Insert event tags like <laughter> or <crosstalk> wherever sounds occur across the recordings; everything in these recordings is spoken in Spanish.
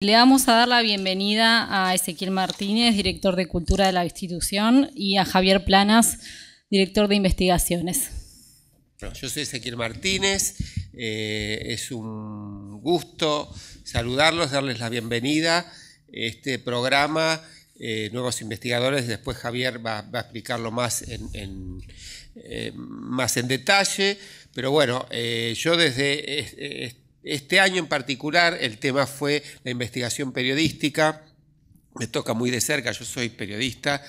Le vamos a dar la bienvenida a Ezequiel Martínez, director de Cultura de la institución, y a Javier Planas, director de Investigaciones. yo soy Ezequiel Martínez, eh, es un gusto saludarlos, darles la bienvenida. a Este programa, eh, Nuevos Investigadores, después Javier va, a explicarlo más en, eh, más en detalle, pero bueno, yo desde... Este año en particular el tema fue la investigación periodística, me toca muy de cerca, yo soy periodista,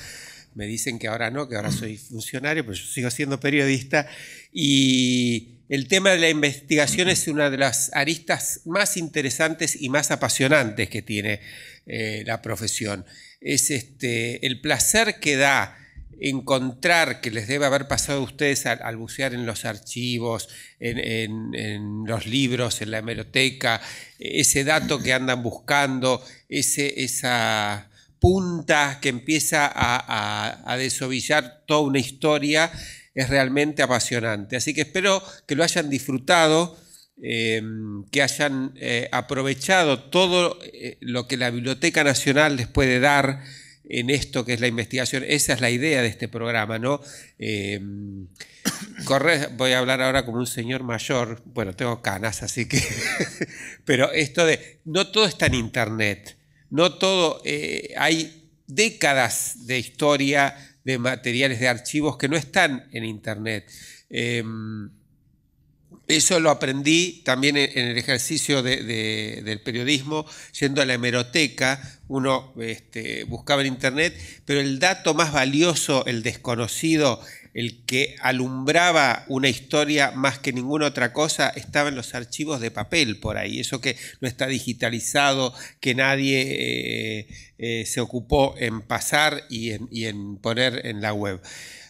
me dicen que ahora no, que ahora soy funcionario, pero yo sigo siendo periodista y el tema de la investigación es una de las aristas más interesantes y más apasionantes que tiene eh, la profesión. Es este, el placer que da encontrar que les debe haber pasado a ustedes al, bucear en los archivos, en, los libros, en la hemeroteca, ese dato que andan buscando, esa punta que empieza a, a, desovillar toda una historia, es realmente apasionante. Así que espero que lo hayan disfrutado. Eh, que hayan eh, aprovechado todo eh, lo que la Biblioteca Nacional les puede dar, en esto que es la investigación. Esa es la idea de este programa, ¿no? Em, voy a hablar ahora como un señor mayor, bueno, tengo canas, así que, <laughs> pero esto de, no todo está en Internet, no todo, eh, hay décadas de historia, de materiales, de archivos que no están en Internet. Em, eso lo aprendí también en el ejercicio del periodismo, yendo a la hemeroteca, uno este, buscaba en internet, pero el dato más valioso, el desconocido, el que alumbraba una historia más que ninguna otra cosa, estaba en los archivos de papel por ahí, eso que no está digitalizado, que nadie eh, eh, se ocupó en pasar y en poner en la web.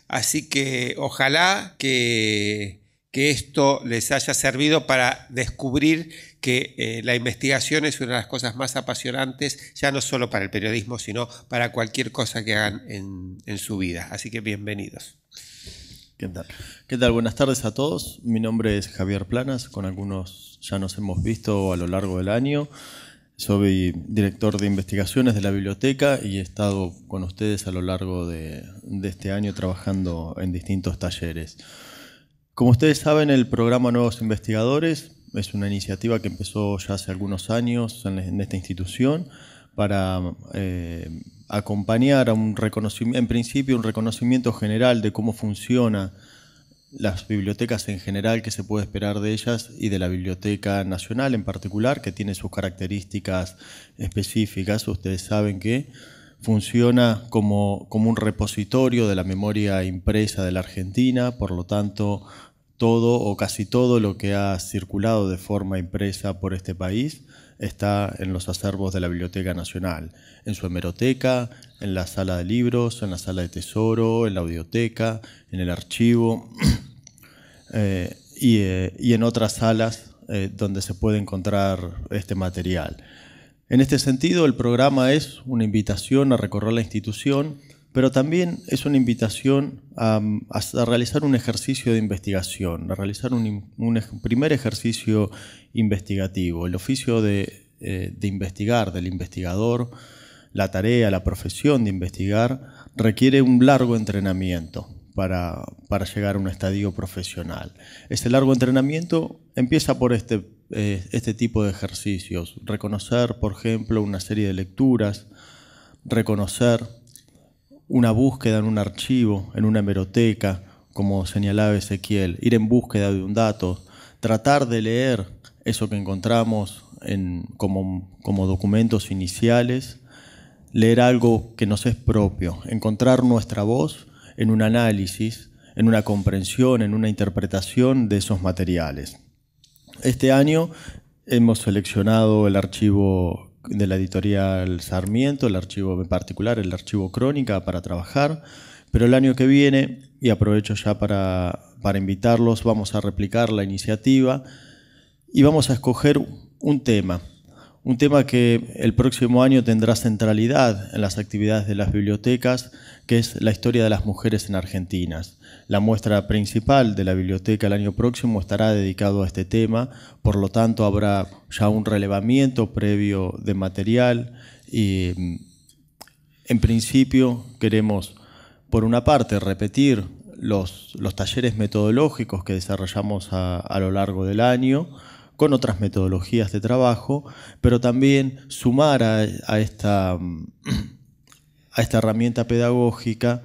Así que ojalá que que esto les haya servido para descubrir que eh, la investigación es una de las cosas más apasionantes, ya no solo para el periodismo, sino para cualquier cosa que hagan en, su vida. Así que bienvenidos. ¿Qué tal? ¿Qué tal? Buenas tardes a todos. Mi nombre es Javier Planas, con algunos ya nos hemos visto a lo largo del año. Soy director de investigaciones de la biblioteca y he estado con ustedes a lo largo de este año trabajando en distintos talleres. Como ustedes saben, el programa Nuevos Investigadores es una iniciativa que empezó ya hace algunos años en, esta institución para eh, acompañar a un reconocimiento, en principio un reconocimiento general de cómo funcionan las bibliotecas en general qué se puede esperar de ellas y de la Biblioteca Nacional en particular, que tiene sus características específicas. Ustedes saben que funciona como, como un repositorio de la memoria impresa de la Argentina, por lo tanto todo o casi todo lo que ha circulado de forma impresa por este país está en los acervos de la Biblioteca Nacional, en su hemeroteca, en la sala de libros, en la sala de tesoro, en la audioteca, en el archivo <clears throat> eh, eh, y, en otras salas eh, donde se puede encontrar este material. En este sentido, el programa es una invitación a recorrer la institución pero también es una invitación a, realizar un ejercicio de investigación, a realizar un, primer ejercicio investigativo. El oficio eh, de, investigar, del investigador, la tarea, la profesión de investigar, requiere un largo entrenamiento para, llegar a un estadio profesional. Este largo entrenamiento empieza por este, eh, este tipo de ejercicios, reconocer, por ejemplo, una serie de lecturas, reconocer una búsqueda en un archivo, en una hemeroteca, como señalaba Ezequiel, ir en búsqueda de un dato, tratar de leer eso que encontramos como, como documentos iniciales, leer algo que nos es propio, encontrar nuestra voz en un análisis, en una comprensión, en una interpretación de esos materiales. Este año hemos seleccionado el archivo de la editorial Sarmiento, el archivo en particular, el archivo Crónica para trabajar, pero el año que viene, y aprovecho ya para, para invitarlos, vamos a replicar la iniciativa y vamos a escoger un tema un tema que el próximo año tendrá centralidad en las actividades de las bibliotecas, que es la historia de las mujeres en Argentina. La muestra principal de la biblioteca el año próximo estará dedicado a este tema, por lo tanto habrá ya un relevamiento previo de material y mm, en principio queremos, por una parte, repetir los, talleres metodológicos que desarrollamos a lo largo del año, con otras metodologías de trabajo, pero también sumar a, esta, mm, <clears throat> a esta herramienta pedagógica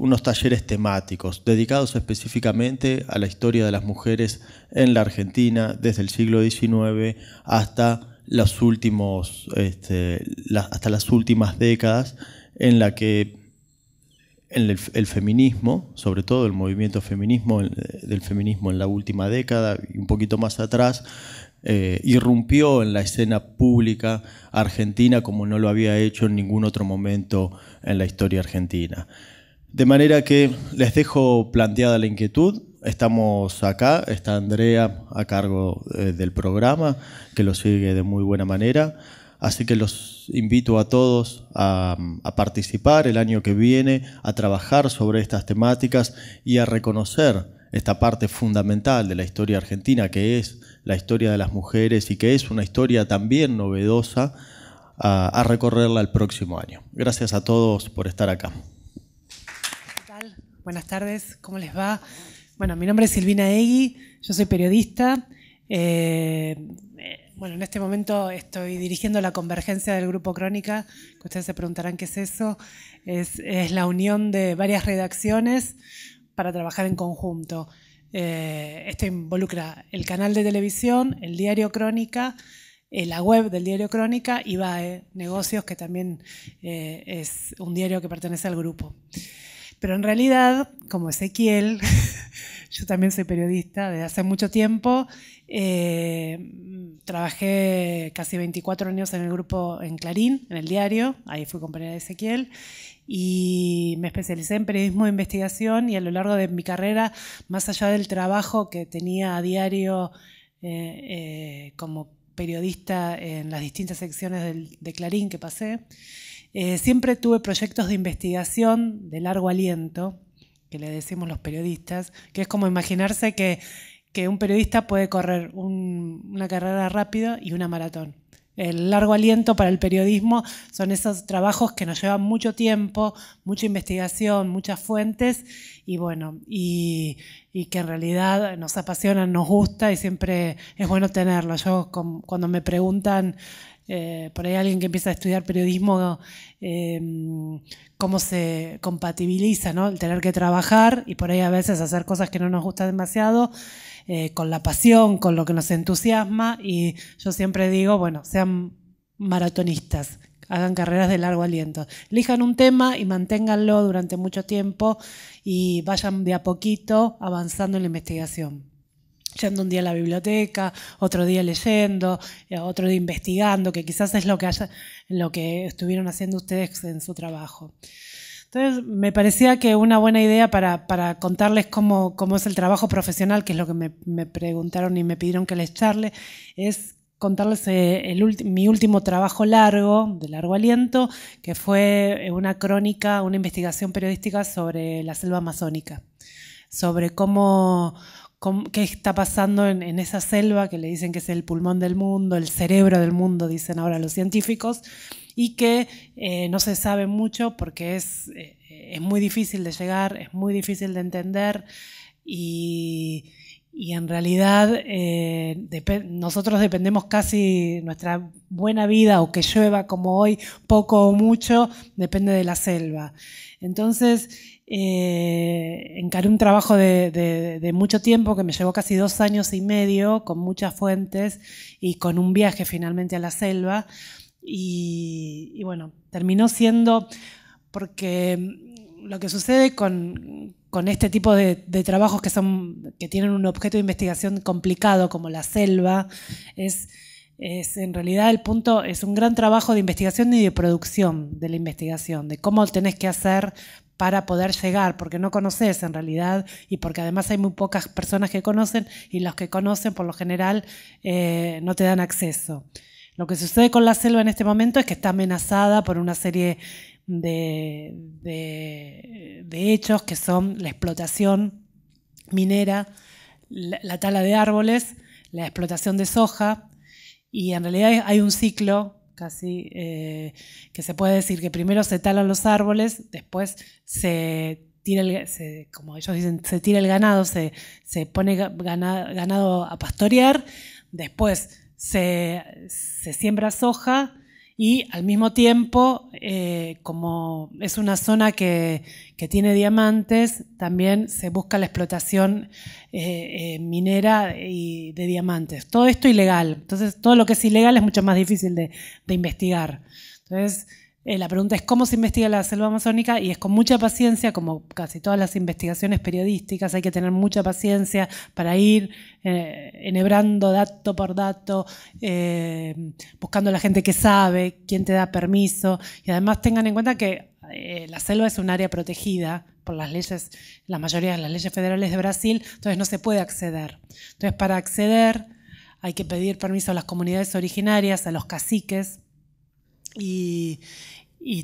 unos talleres temáticos dedicados específicamente a la historia de las mujeres en la Argentina desde el siglo XIX hasta, este, hasta las últimas décadas en la que el, feminismo, sobre todo el movimiento feminismo, del feminismo en la última década y un poquito más atrás, eh, irrumpió en la escena pública argentina como no lo había hecho en ningún otro momento en la historia argentina. De manera que les dejo planteada la inquietud. Estamos acá, está Andrea a cargo eh, del programa, que lo sigue de muy buena manera. Así que los invito a todos a, participar el año que viene, a trabajar sobre estas temáticas y a reconocer esta parte fundamental de la historia argentina, que es la historia de las mujeres y que es una historia también novedosa, a, recorrerla el próximo año. Gracias a todos por estar acá. ¿Qué tal? Buenas tardes, ¿cómo les va? Bueno, mi nombre es Silvina Egui, yo soy periodista. Eh, bueno, en este momento estoy dirigiendo la convergencia del Grupo Crónica, que ustedes se preguntarán qué es eso. Es, la unión de varias redacciones para trabajar en conjunto. Eh, esto involucra el canal de televisión, el diario Crónica, eh, la web del diario Crónica y BAE, Negocios, que también eh, es un diario que pertenece al grupo. Pero en realidad, como Ezequiel, <laughs> yo también soy periodista desde hace mucho tiempo eh, trabajé casi 24 años en el grupo en Clarín, en el diario, ahí fui compañera de Ezequiel, y me especialicé en periodismo de investigación y a lo largo de mi carrera, más allá del trabajo que tenía a diario eh, eh, como periodista en las distintas secciones de Clarín que pasé, siempre tuve proyectos de investigación de largo aliento, que le decimos los periodistas, que es como imaginarse que que un periodista puede correr una carrera rápida y una maratón. El largo aliento para el periodismo son esos trabajos que nos llevan mucho tiempo, mucha investigación, muchas fuentes y bueno, y, que en realidad nos apasionan, nos gusta y siempre es bueno tenerlo. Yo cuando me preguntan eh, por ahí alguien que empieza a estudiar periodismo, em, cómo se compatibiliza el tener que trabajar y por ahí a veces hacer cosas que no nos gusta demasiado eh, con la pasión, con lo que nos entusiasma y yo siempre digo, bueno, sean maratonistas, hagan carreras de largo aliento. Elijan un tema y manténganlo durante mucho tiempo y vayan de a poquito avanzando en la investigación. Yendo un día a la biblioteca, otro día leyendo, eh, otro día investigando, que quizás es lo que estuvieron haciendo ustedes en su trabajo. Entonces, me parecía que una buena idea para, contarles cómo, es el trabajo profesional, que es lo que me, preguntaron y me pidieron que les charle, es contarles eh, mi último trabajo largo, de largo aliento, que fue eh, una crónica, una investigación periodística sobre la selva amazónica, sobre cómo, qué está pasando en, esa selva que le dicen que es el pulmón del mundo, el cerebro del mundo, dicen ahora los científicos, y que eh, no se sabe mucho porque es, eh, es, muy difícil de llegar, es muy difícil de entender y, en realidad eh, nosotros dependemos casi nuestra buena vida o que llueva como hoy, poco o mucho, depende de la selva. Entonces, eh, encaré un trabajo de, mucho tiempo que me llevó casi dos años y medio, con muchas fuentes y con un viaje finalmente a la selva. Y, bueno, terminó siendo, porque lo que sucede con, este tipo de, trabajos que, son, que tienen un objeto de investigación complicado como la selva, es... Es, en realidad el punto es un gran trabajo de investigación y de producción de la investigación, de cómo tenés que hacer para poder llegar, porque no conoces en realidad y porque además hay muy pocas personas que conocen y los que conocen por lo general eh, no te dan acceso. Lo que sucede con la selva en este momento es que está amenazada por una serie de, hechos que son la explotación minera, la tala de árboles, la explotación de soja y en realidad hay un ciclo casi, eh, que se puede decir que primero se talan los árboles, después se tira el, como ellos dicen, se tira el ganado, se, pone ganado, a pastorear, después se siembra soja, y al mismo tiempo, eh, como es una zona que, tiene diamantes, también se busca la explotación eh, eh, minera y de diamantes. Todo esto ilegal. Entonces, todo lo que es ilegal es mucho más difícil de, de investigar. Entonces, eh, la pregunta es cómo se investiga la selva amazónica y es con mucha paciencia, como casi todas las investigaciones periodísticas, hay que tener mucha paciencia para ir eh, enhebrando dato por dato, eh, buscando a la gente que sabe, quién te da permiso y además tengan en cuenta que la selva es un área protegida por las leyes, la mayoría de las leyes federales de Brasil, entonces no se puede acceder. Entonces para acceder hay que pedir permiso a las comunidades originarias, a los caciques, y,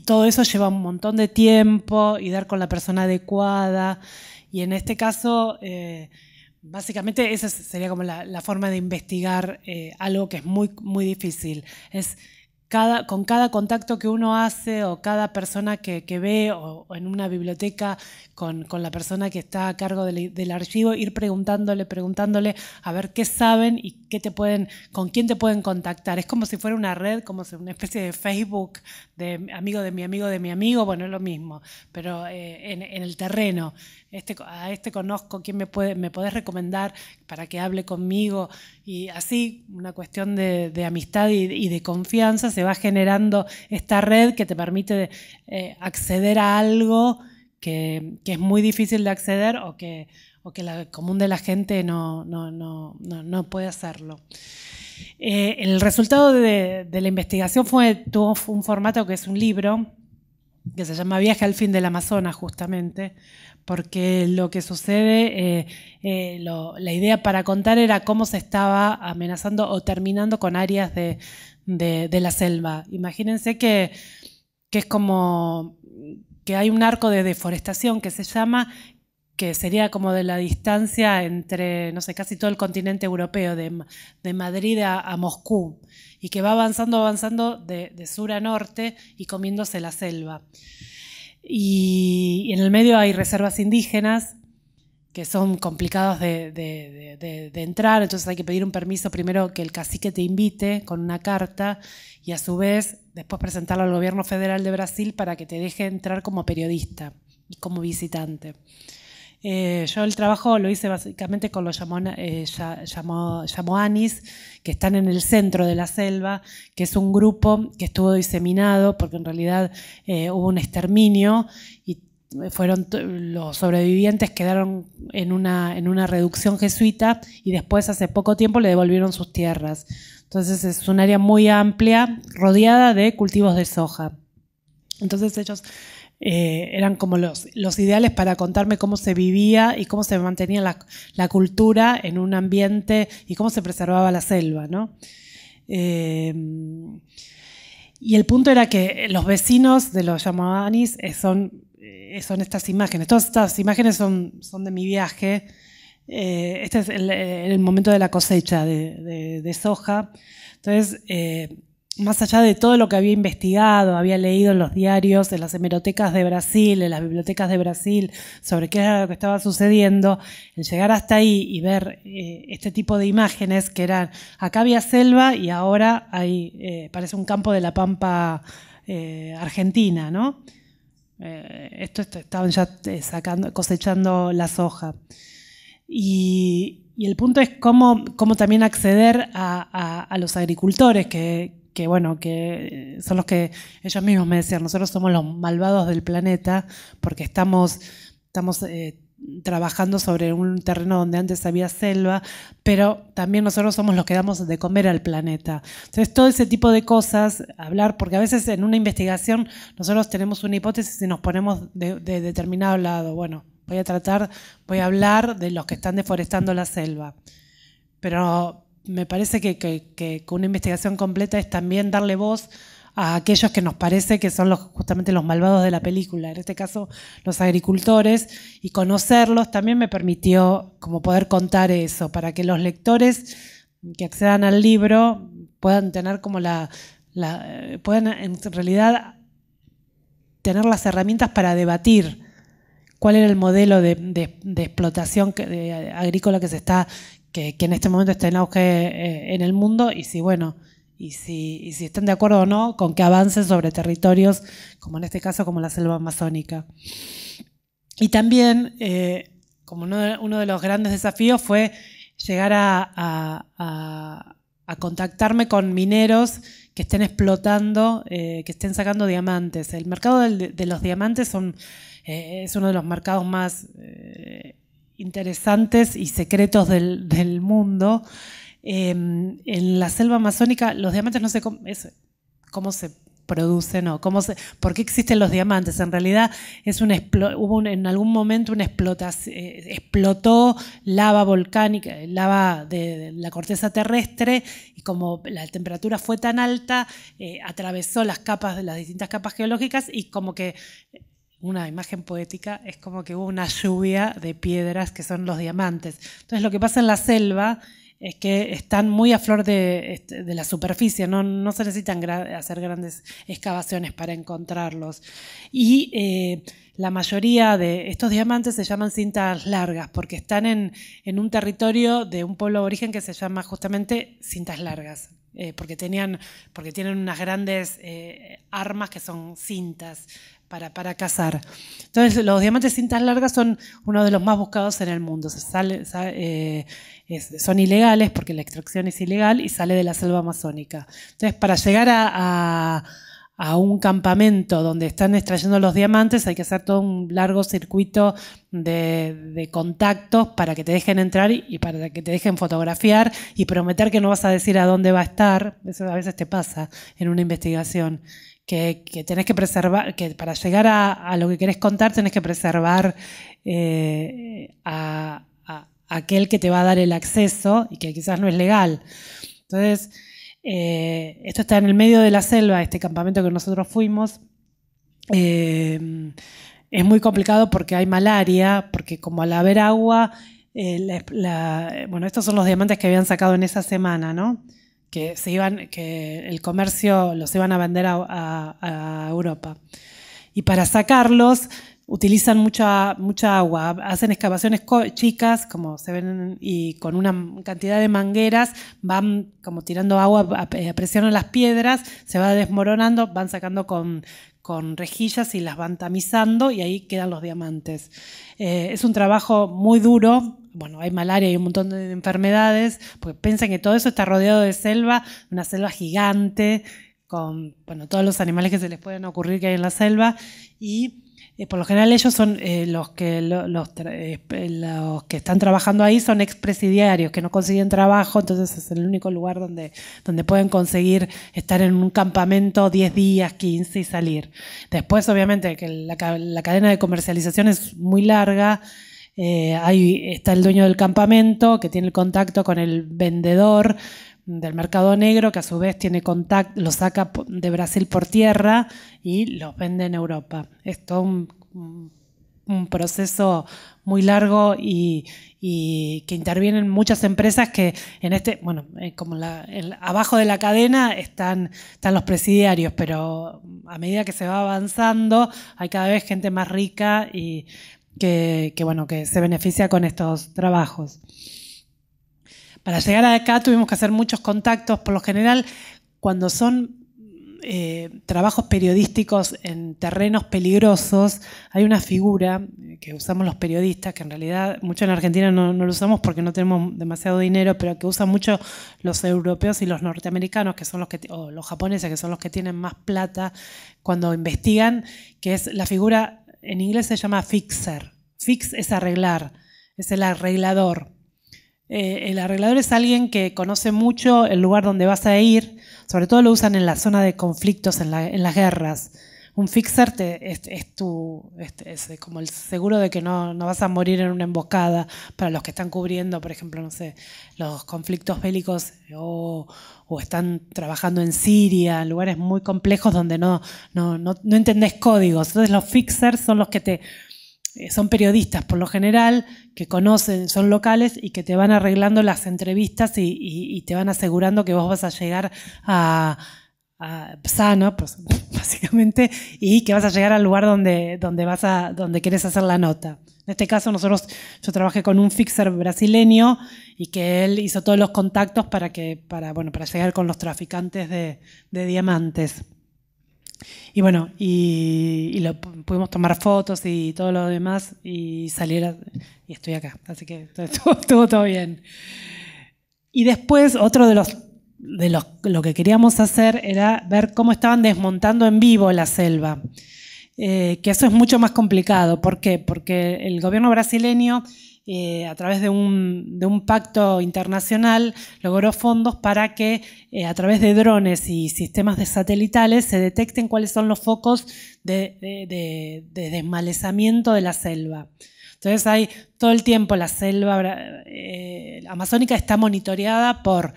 todo eso lleva un montón de tiempo y dar con la persona adecuada. Y en este caso, eh, básicamente esa sería como la, forma de investigar eh, algo que es muy, muy difícil con cada contacto que uno hace o cada persona que, ve o, en una biblioteca con, la persona que está a cargo del, archivo, ir preguntándole, preguntándole a ver qué saben y qué te pueden, con quién te pueden contactar. Es como si fuera una red, como si una especie de Facebook de amigo de mi amigo de mi amigo, bueno, es lo mismo, pero eh, en el terreno. Este a este conozco, ¿quién me puede, podés recomendar para que hable conmigo? Y así, una cuestión de, amistad y, de confianza, se va generando esta red que te permite eh, acceder a algo que, es muy difícil de acceder o que, la común de la gente no, puede hacerlo. Eh, el resultado de, de, la investigación fue, tuvo un formato que es un libro, que se llama Viaje al fin del Amazonas, justamente, porque lo que sucede, eh, eh, la idea para contar era cómo se estaba amenazando o terminando con áreas de, la selva. Imagínense que, es como que hay un arco de deforestación que se llama, que sería como de la distancia entre, no sé, casi todo el continente europeo, de, Madrid a, Moscú, y que va avanzando, avanzando de sur a norte y comiéndose la selva. Y, en el medio hay reservas indígenas que son complicadas de, de, entrar, entonces hay que pedir un permiso primero que el cacique te invite con una carta y a su vez después presentarlo al gobierno federal de Brasil para que te deje entrar como periodista y como visitante. Eh, yo el trabajo lo hice básicamente con los eh, llamóanis que están en el centro de la selva, que es un grupo que estuvo diseminado porque en realidad eh, hubo un exterminio y fueron los sobrevivientes quedaron en una, en una reducción jesuita y después hace poco tiempo le devolvieron sus tierras. Entonces es un área muy amplia, rodeada de cultivos de soja. Entonces ellos eh, eran como los, los, ideales para contarme cómo se vivía y cómo se mantenía la, cultura en un ambiente y cómo se preservaba la selva, ¿no? Eh, y el punto era que los vecinos de los Yamahanis eh, son, son estas imágenes. Todas estas imágenes son, son de mi viaje. este es el, momento de la cosecha de, soja. Entonces, más allá de todo lo que había investigado, había leído en los diarios, en las hemerotecas de Brasil, en las bibliotecas de Brasil, sobre qué era lo que estaba sucediendo, en llegar hasta ahí y ver eh, este tipo de imágenes que eran, acá había selva y ahora hay, eh, parece un campo de la pampa eh, argentina, ¿no? esto, estaban ya cosechando la soja. Y, el punto es cómo, también acceder a los agricultores que, que bueno, que eh, son los que ellos mismos me decían, nosotros somos los malvados del planeta porque estamos, estamos eh, trabajando sobre un terreno donde antes había selva, pero también nosotros somos los que damos de comer al planeta. Entonces, todo ese tipo de cosas, hablar, porque a veces en una investigación nosotros tenemos una hipótesis y nos ponemos de, de determinado lado. Bueno, voy a tratar, voy a hablar de los que están deforestando la selva. Pero me parece que, que, una investigación completa es también darle voz a aquellos que nos parece que son los, justamente los malvados de la película, en este caso los agricultores, y conocerlos también me permitió como poder contar eso, para que los lectores que accedan al libro puedan tener como la, puedan en realidad tener las herramientas para debatir cuál era el modelo de, explotación agrícola que se está que, en este momento está en auge eh, en el mundo y si, bueno, y si, si están de acuerdo o no con que avancen sobre territorios, como en este caso, como la selva amazónica. Y también, eh, como uno de, los grandes desafíos fue llegar a, contactarme con mineros que estén explotando, eh, que estén sacando diamantes. El mercado de los diamantes son, es uno de los mercados más interesantes y secretos del, mundo. Em, en la selva amazónica, los diamantes no sé cómo, se producen o cómo se, por qué existen los diamantes. En realidad es un hubo en algún momento una explotación, eh, explotó lava volcánica, lava de, la corteza terrestre y como la temperatura fue tan alta, eh, atravesó las capas de las distintas capas geológicas y como que una imagen poética, es como que hubo una lluvia de piedras que son los diamantes. Entonces lo que pasa en la selva es que están muy a flor de, este, la superficie, no, se necesitan hacer grandes excavaciones para encontrarlos. Y eh, la mayoría de estos diamantes se llaman cintas largas, porque están en, un territorio de un pueblo de origen que se llama justamente cintas largas, eh, porque, tenían, porque tienen unas grandes eh, armas que son cintas para, para cazar. Entonces, los diamantes cintas largas son uno de los más buscados en el mundo. Eh, son ilegales porque la extracción es ilegal y sale de la selva amazónica. Entonces, para llegar a, un campamento donde están extrayendo los diamantes hay que hacer todo un largo circuito de, de, contactos para que te dejen entrar y para que te dejen fotografiar y prometer que no vas a decir a dónde va a estar. Eso a veces te pasa en una investigación que, que que preservar, que para llegar a, lo que querés contar tenés que preservar eh, a, aquel que te va a dar el acceso y que quizás no es legal. Entonces, eh, esto está en el medio de la selva, este campamento que nosotros fuimos. Eh, es muy complicado porque hay malaria, porque como al haber agua, bueno, estos son los diamantes que habían sacado en esa semana, ¿no? que, se iban, que el comercio los iban a vender a, a Europa. Y para sacarlos utilizan mucha, mucha agua, hacen excavaciones chicas, como se ven, y con una cantidad de mangueras van como tirando agua, eh, presionan las piedras, se va desmoronando, van sacando con, con rejillas y las van tamizando y ahí quedan los diamantes. Eh, es un trabajo muy duro, bueno, hay malaria y un montón de enfermedades, porque piensen que todo eso está rodeado de selva, una selva gigante, con bueno, todos los animales que se les pueden ocurrir que hay en la selva y eh, por lo general ellos son eh, los que eh, los, que están trabajando ahí son expresidiarios que no consiguen trabajo, entonces es el único lugar donde, donde pueden conseguir estar en un campamento 10 días, 15 y salir. Después, obviamente, que la, la cadena de comercialización es muy larga. ahí está el dueño del campamento que tiene el contacto con el vendedor, del mercado negro, que a su vez tiene contacto, lo saca de Brasil por tierra y los vende en Europa. Es todo un, proceso muy largo y, que intervienen muchas empresas que en este, bueno, eh, como la, abajo de la cadena están, están los presidiarios, pero a medida que se va avanzando hay cada vez gente más rica y que bueno, que se beneficia con estos trabajos. Para llegar acá tuvimos que hacer muchos contactos. Por lo general, cuando son eh, trabajos periodísticos en terrenos peligrosos, hay una figura eh, que usamos los periodistas, que en realidad mucho en Argentina no, lo usamos porque no tenemos demasiado dinero, pero que usan mucho los europeos y los norteamericanos, que son los que, o los japoneses, que son los que tienen más plata cuando investigan, que es la figura, en inglés se llama fixer. Fix es arreglar, es el arreglador. Eh, el arreglador es alguien que conoce mucho el lugar donde vas a ir, sobre todo lo usan en la zona de conflictos, en, las guerras. Un fixer es, tu, este, es, eh, como el seguro de que no, vas a morir en una emboscada para los que están cubriendo, por ejemplo, no sé, los conflictos bélicos o, están trabajando en Siria, lugares muy complejos donde no, no entendés códigos. Entonces los fixers son los que te eh, son periodistas por lo general, que conocen, son locales y que te van arreglando las entrevistas y, te van asegurando que vos vas a llegar a, sano, pues, <laughs> básicamente, y que vas a llegar al lugar donde, donde, vas a, donde quieres hacer la nota. En este caso, nosotros, yo trabajé con un fixer brasileño y que él hizo todos los contactos para, que, para, bueno, para llegar con los traficantes de diamantes. Y bueno, y, pudimos tomar fotos y todo lo demás y salir y estoy acá. Así que <laughs> estuvo, todo bien. Y después otro de los de los, lo que queríamos hacer era ver cómo estaban desmontando en vivo la selva. Eh, que eso es mucho más complicado. ¿Por qué? Porque el gobierno brasileño eh, a través de un, pacto internacional, logró fondos para que eh, a través de drones y sistemas de satelitales se detecten cuáles son los focos de, desmalezamiento de la selva. Entonces hay todo el tiempo la selva eh, amazónica está monitoreada por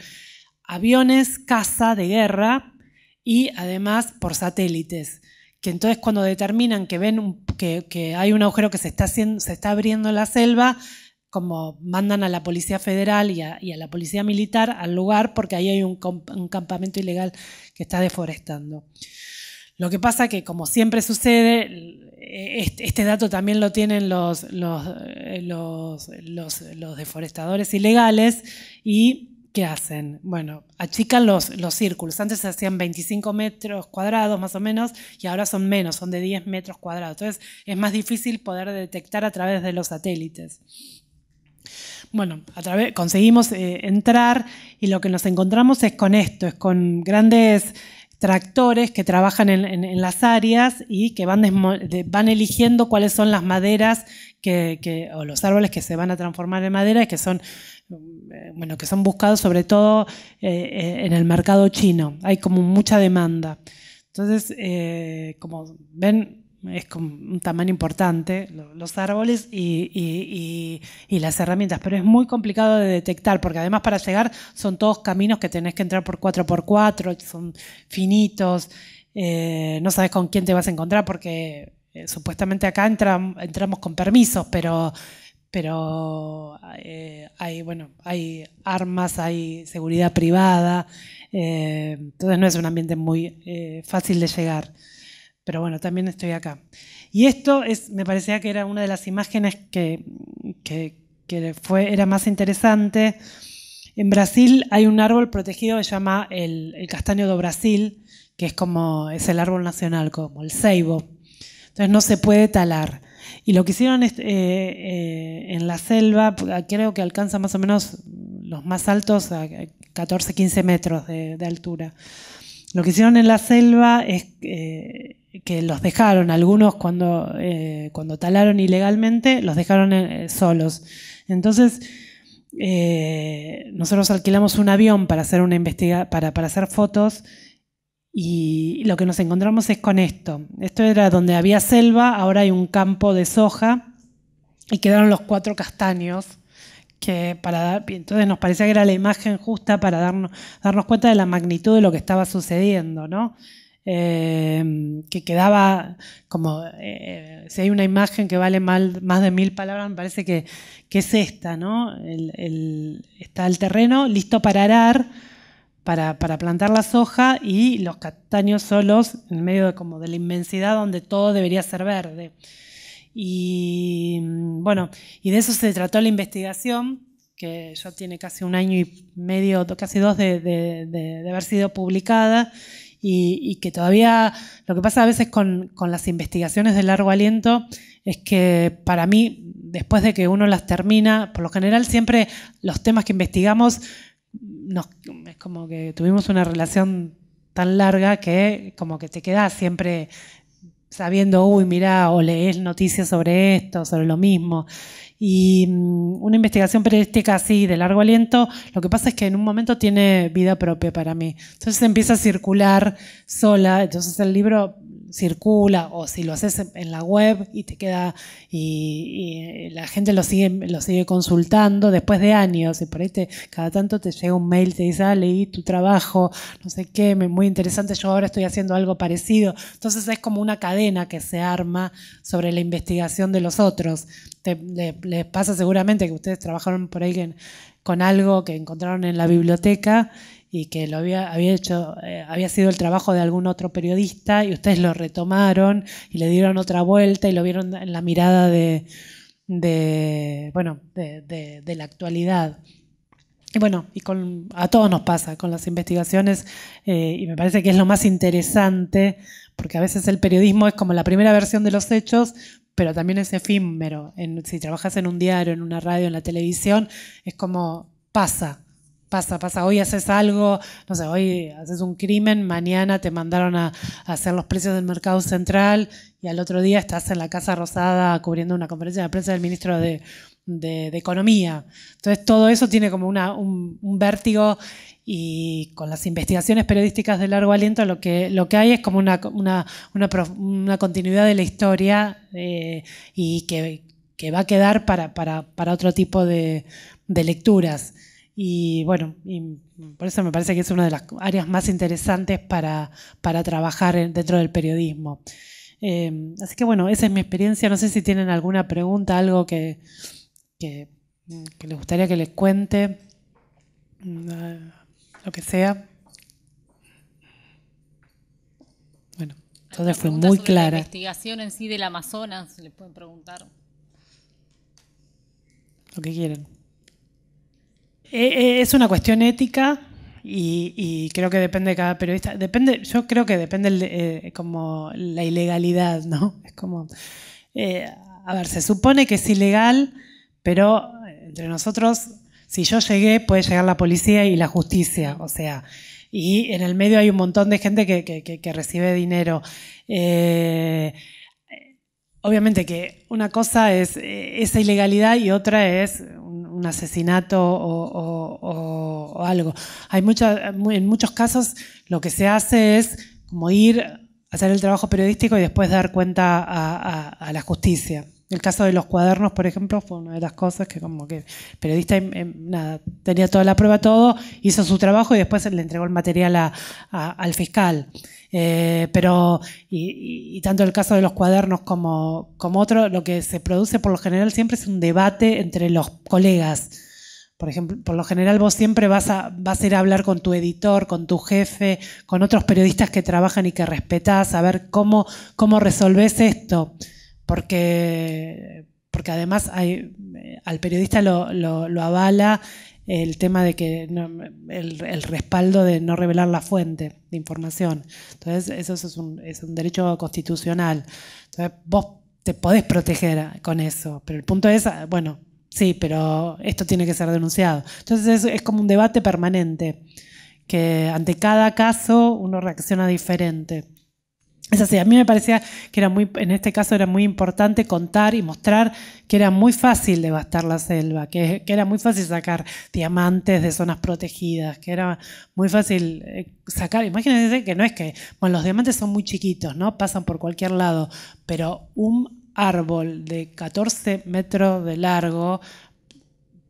aviones, caza de guerra y además por satélites entonces cuando determinan que ven que, hay un agujero que se está, se está abriendo la selva, como mandan a la Policía Federal y a, la Policía Militar al lugar porque ahí hay un, campamento ilegal que está deforestando. Lo que pasa que, como siempre sucede, e-, este, este, dato también lo tienen los, los eh, deforestadores ilegales y ¿Qué hacen? Bueno, achican los, los círculos. Antes se hacían 25 metros cuadrados más o menos y ahora son menos, son de 10 metros cuadrados. Entonces es más difícil poder detectar a través de los satélites. Bueno, a conseguimos eh, entrar y lo que nos encontramos es con esto, es con grandes tractores que trabajan en, las áreas y que van, van eligiendo cuáles son las maderas o los árboles que se van a transformar en madera y que son bueno, que son buscados sobre todo eh, eh, en el mercado chino. Hay como mucha demanda. Entonces, eh, como ven, es un tamaño importante los árboles y, las herramientas, pero es muy complicado de detectar porque además para llegar son todos caminos que tenés que entrar por 4x4, son finitos, no sabes con quién te vas a encontrar porque supuestamente acá entramos con permisos, pero pero eh, hay, bueno, hay armas, hay seguridad privada, eh, entonces no es un ambiente muy eh, fácil de llegar. Pero bueno, también estoy acá. Y esto es, me parecía que era una de las imágenes que, fue, era más interesante. En Brasil hay un árbol protegido que se llama el, el castaño do Brasil, que es como es el árbol nacional, como el ceibo. Entonces no se puede talar. Y lo que hicieron eh, eh, en la selva, pues, creo que alcanza más o menos los más altos a 14, 15 metros de, altura. Lo que hicieron en la selva es eh, que los dejaron, algunos cuando, cuando talaron ilegalmente, los dejaron solos. Entonces, nosotros alquilamos un avión para hacer, una para, para hacer fotos y lo que nos encontramos es con esto. Esto era donde había selva, ahora hay un campo de soja y quedaron los cuatro castaños. Que para dar, entonces nos parecía que era la imagen justa para darnos, darnos cuenta de la magnitud de lo que estaba sucediendo, ¿no? Em, que quedaba como, eh, si hay una imagen que vale más de mil palabras, me parece que, es esta, ¿no? está el terreno listo para arar, para, plantar la soja y los castaños solos en medio de, como de la inmensidad donde todo debería ser verde. Y mm, bueno, y de eso se trató la investigación, que ya tiene casi un año y medio, casi dos de, haber sido publicada, y, que todavía lo que pasa a veces con, con las investigaciones de largo aliento es que para mí, después de que uno las termina, por lo general siempre los temas que investigamos no es como que tuvimos una relación tan larga que como que te quedas siempre sabiendo, uy, mira o lees noticias sobre esto, sobre lo mismo. Y mm, una investigación periodística así de largo aliento, lo que pasa es que en un momento tiene vida propia para mí. Entonces empieza a circular sola, entonces el libro circula o si lo haces en la web y te queda y, la gente lo sigue lo sigue consultando después de años y por ahí cada tanto te llega un mail te dice ah leí tu trabajo no sé qué muy interesante yo ahora estoy haciendo algo parecido entonces es como una cadena que se arma sobre la investigación de los otros te, les pasa seguramente que ustedes trabajaron por ahí con algo que encontraron en la biblioteca y que lo había, había hecho, eh, había sido el trabajo de algún otro periodista y ustedes lo retomaron y le dieron otra vuelta y lo vieron en la mirada de, bueno, de, la actualidad. Y bueno, y a todos nos pasa con las investigaciones eh, y me parece que es lo más interesante porque a veces el periodismo es como la primera versión de los hechos, pero también es efímero. si trabajas en un diario, en una radio, en la televisión, es como pasa, pasa, pasa, hoy haces algo, no sé, hoy haces un crimen, mañana te mandaron a, hacer los precios del mercado central y al otro día estás en la Casa Rosada cubriendo una conferencia de prensa del ministro de, Economía. Entonces todo eso tiene como un, vértigo y con las investigaciones periodísticas de largo aliento lo que, lo que hay es como una, continuidad de la historia eh, y que, va a quedar para, otro tipo de lecturas. Y bueno, por eso me parece que es una de las áreas más interesantes para, trabajar dentro del periodismo. Eh, así que bueno, esa es mi experiencia. No sé si tienen alguna pregunta, algo que, que, les gustaría que les cuente, mm, lo que sea. Bueno, entonces fue muy clara. La investigación en sí del Amazonas, les pueden preguntar. Lo que quieren. Eh, eh, es una cuestión ética y, creo que depende de cada periodista. Depende, yo creo que depende eh, como la ilegalidad, ¿no? Es como, a ver, se supone que es ilegal, pero entre nosotros, si yo llegué, puede llegar la policía y la justicia, o sea, y en el medio hay un montón de gente que, recibe dinero. obviamente que una cosa es esa ilegalidad y otra es un asesinato o, algo. Hay en muchos casos lo que se hace es como ir a hacer el trabajo periodístico y después dar cuenta a, la justicia. El caso de los cuadernos, por ejemplo, fue una de las cosas que como que el periodista tenía toda la prueba, todo, hizo su trabajo y después le entregó el material al fiscal. Eh, pero, y, tanto el caso de los cuadernos como, otro, lo que se produce por lo general siempre es un debate entre los colegas. Por ejemplo, por lo general vos siempre vas a, a ir a hablar con tu editor, con tu jefe, con otros periodistas que trabajan y que respetás, a ver cómo, cómo resolvés esto. Porque, porque además eh, al periodista lo, lo avala el tema de que el, respaldo de no revelar la fuente de información. Entonces, eso es un, es un derecho constitucional. Entonces, vos te podés proteger con eso, pero el punto es, bueno, sí, pero esto tiene que ser denunciado. Entonces, es, es como un debate permanente, que ante cada caso uno reacciona diferente. Es así, a mí me parecía que era muy, en este caso era muy importante contar y mostrar que era muy fácil devastar la selva, que, que era muy fácil sacar diamantes de zonas protegidas, que era muy fácil eh, sacar, imagínense que no es que, bueno, los diamantes son muy chiquitos, ¿no? Pasan por cualquier lado, pero un árbol de 14 metros de largo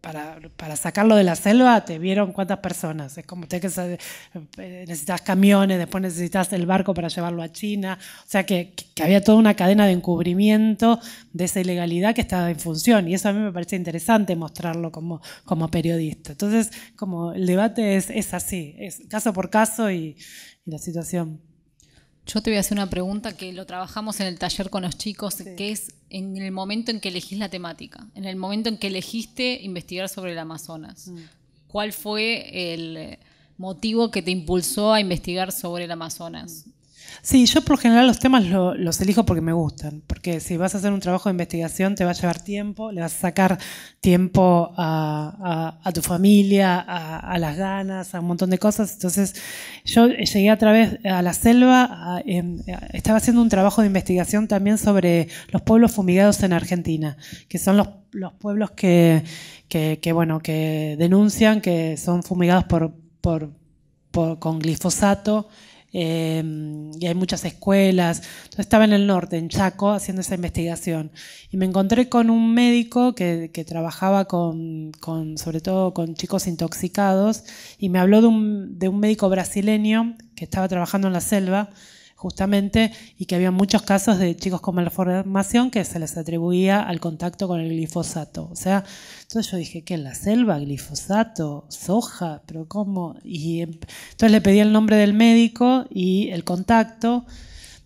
para, sacarlo de la selva te vieron cuántas personas. Es como te, que eh, necesitas camiones, después necesitas el barco para llevarlo a China. O sea que, había toda una cadena de encubrimiento de esa ilegalidad que estaba en función. Y eso a mí me parece interesante mostrarlo como, como periodista. Entonces, como el debate es, es así, es caso por caso y la situación. Yo te voy a hacer una pregunta que lo trabajamos en el taller con los chicos, que es en el momento en que elegís la temática, en el momento en que elegiste investigar sobre el Amazonas. Mm. ¿Cuál fue el motivo que te impulsó a investigar sobre el Amazonas? Mm. Sí, yo por general los temas los elijo porque me gustan, porque si vas a hacer un trabajo de investigación te va a llevar tiempo, le vas a sacar tiempo a, tu familia, a, las ganas, a un montón de cosas. Entonces yo llegué a través a la selva, estaba haciendo un trabajo de investigación también sobre los pueblos fumigados en Argentina, que son los, pueblos que, bueno, que denuncian que son fumigados con glifosato Em, y hay muchas escuelas. Entonces estaba en el norte, en Chaco, haciendo esa investigación. Y me encontré con un médico que, trabajaba con, sobre todo con chicos intoxicados, y me habló de un médico brasileño que estaba trabajando en la selva justamente, y que había muchos casos de chicos con malformación que se les atribuía al contacto con el glifosato. O sea, entonces yo dije, ¿qué en la selva? ¿Glifosato? ¿Soja? ¿Pero cómo? Y em, entonces le pedí el nombre del médico y el contacto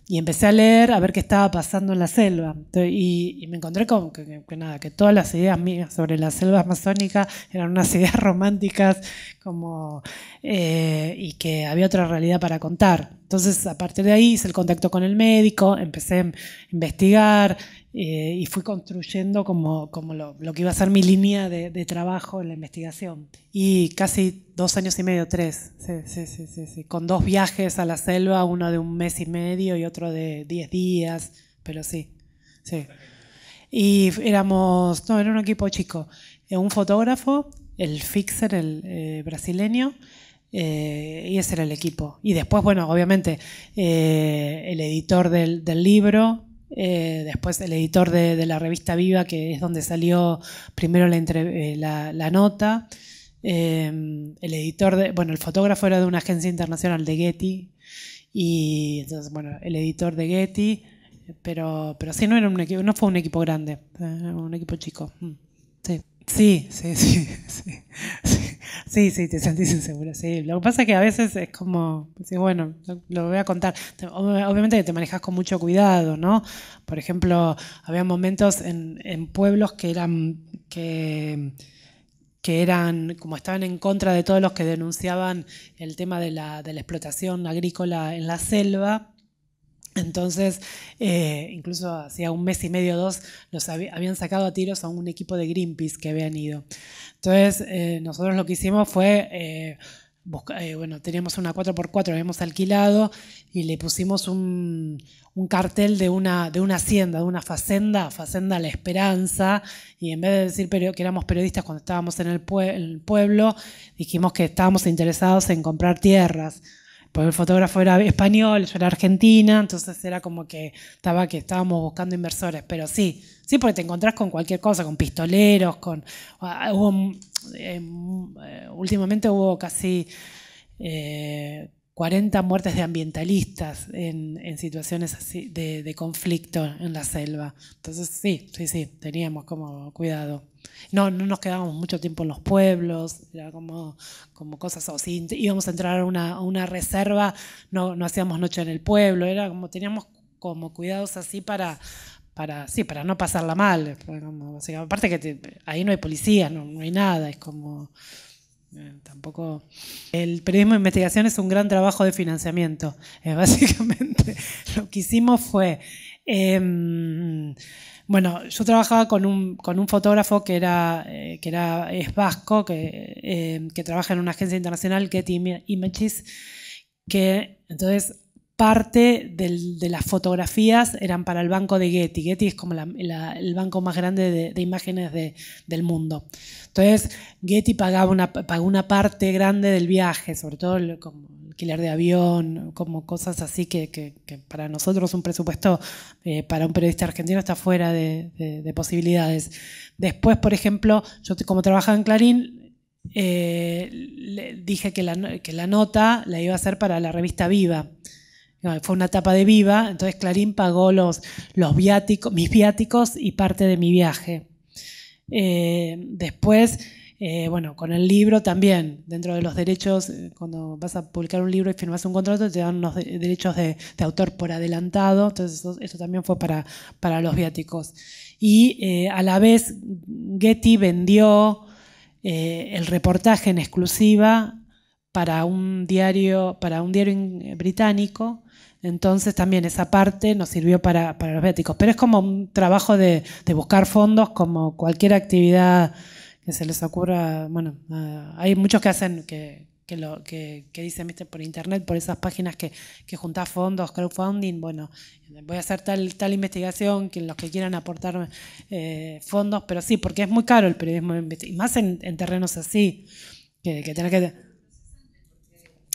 y empecé a leer a ver qué estaba pasando en la selva. y, me encontré con que, nada, que todas las ideas mías sobre la selva amazónica eran unas <laughs> ideas románticas como, eh, y que había otra realidad para contar. Entonces, a partir de ahí hice el contacto con el médico, empecé a investigar eh, y fui construyendo como, lo, lo, que iba a ser mi línea de, de, trabajo en la investigación. Y casi dos años y medio, tres, sí, sí, sí, con dos viajes a la selva, uno de un mes y medio y otro de diez días, pero sí, sí. Y éramos, no, era un equipo chico, un fotógrafo, el fixer, el eh, brasileño, eh, y ese era el equipo. Y después, bueno, obviamente, eh, el editor del, libro, eh, después el editor de, la revista Viva, que es donde salió primero la, la, nota. el editor de, bueno, el fotógrafo era de una agencia internacional de Getty. Y entonces, bueno, el editor de Getty. Pero, pero sí, no, era un equipo, no fue un equipo grande, un equipo chico. Mm. sí, sí. sí, <laughs> sí. Sí, sí, te sentís insegura, Lo que pasa es que a veces es como, bueno, lo voy a contar. Obviamente que te manejas con mucho cuidado, ¿no? Por ejemplo, había momentos en, pueblos que eran, que, eran, como estaban en contra de todos los que denunciaban el tema de la explotación agrícola en la selva, entonces, eh, incluso hacía un mes y medio, dos, los habían sacado a tiros a un equipo de Greenpeace que habían ido. Entonces, eh, nosotros lo que hicimos fue, eh, bueno, teníamos una 4x4, habíamos alquilado y le pusimos un, cartel de una, hacienda, de una facenda, Facenda La Esperanza, y en vez de decir que éramos periodistas cuando estábamos en el pueblo, dijimos que estábamos interesados en comprar tierras porque el fotógrafo era español, yo era argentina, entonces era como que estaba que estábamos buscando inversores, pero sí, sí, porque te encontrás con cualquier cosa, con pistoleros, con ah, eh, eh, últimamente hubo casi 40 eh, muertes de ambientalistas en, situaciones así de, de conflicto en la selva. Entonces sí, sí, sí, teníamos como cuidado. No, no nos quedábamos mucho tiempo en los pueblos, era como, como cosas, o si íbamos a entrar a una, reserva, no, hacíamos noche en el pueblo, era como teníamos como cuidados así para, para, sí, para no pasarla mal. aparte que ahí no hay policía, no, hay nada, es como... Eh, tampoco. El periodismo de investigación es un gran trabajo de financiamiento. <laughs> básicamente, lo que hicimos fue em, bueno, yo trabajaba con un, con un fotógrafo que era, eh, que era es vasco, que, eh, que, trabaja en una agencia internacional, Getty Images, que entonces parte de las fotografías eran para el banco de Getty. Getty es como el banco más grande de, imágenes del mundo. Entonces, Getty pagaba una, pagó una parte grande del viaje, sobre todo como de avión, como cosas así que, para nosotros un presupuesto eh, para un periodista argentino está fuera de, posibilidades. Después, por ejemplo, yo como trabajaba en Clarín, eh, dije que la, nota la iba a hacer para la revista Viva. fue una etapa de viva, entonces Clarín pagó los, los viáticos, mis viáticos y parte de mi viaje. Eh, después eh, bueno, con el libro también, dentro de los derechos, eh, cuando vas a publicar un libro y firmas un contrato, te dan los derechos de, autor por adelantado, entonces eso, también fue para, para los viáticos. Y eh, a la vez Getty vendió el reportaje en exclusiva para un diario, para un diario británico, entonces también esa parte nos sirvió para, los viáticos. Pero es como un trabajo de, de buscar fondos, como cualquier actividad que se les ocurra, bueno, hay muchos que hacen, que, dicen ¿viste? por internet, por esas páginas que, que juntás fondos, crowdfunding, bueno, voy a hacer tal, tal investigación, que los que quieran aportar eh, fondos, pero sí, porque es muy caro el periodismo, y más en, terrenos así, que, que que...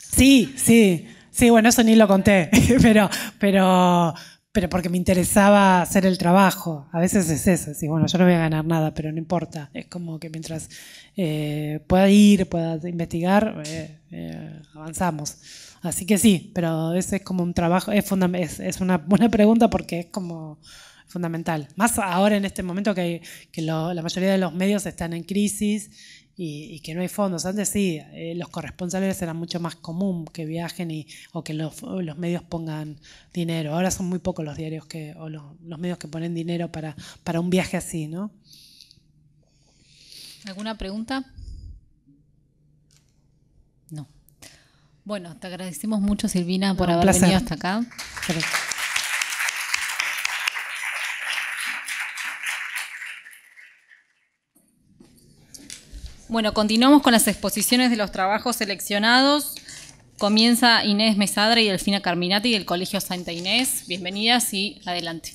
Sí, sí, sí, bueno, eso ni lo conté, <laughs> pero, pero pero porque me interesaba hacer el trabajo. A veces es eso, así, bueno, yo no voy a ganar nada, pero no importa. Es como que mientras eh, pueda ir, pueda investigar, eh, eh, avanzamos. Así que sí, pero ese es como un trabajo, es, una buena pregunta porque es como fundamental. Más ahora en este momento que, la mayoría de los medios están en crisis y, que no hay fondos. Antes sí, eh, los corresponsales eran mucho más común que viajen y, o que los, medios pongan dinero. Ahora son muy pocos los diarios que, o los, medios que ponen dinero para, para un viaje así, ¿no? ¿Alguna pregunta? No. Bueno, te agradecemos mucho, Silvina, por haber venido hasta acá. Gracias. Bueno, continuamos con las exposiciones de los trabajos seleccionados. Comienza Inés Mesadra y Delfina Carminati del Colegio Santa Inés. Bienvenidas y adelante.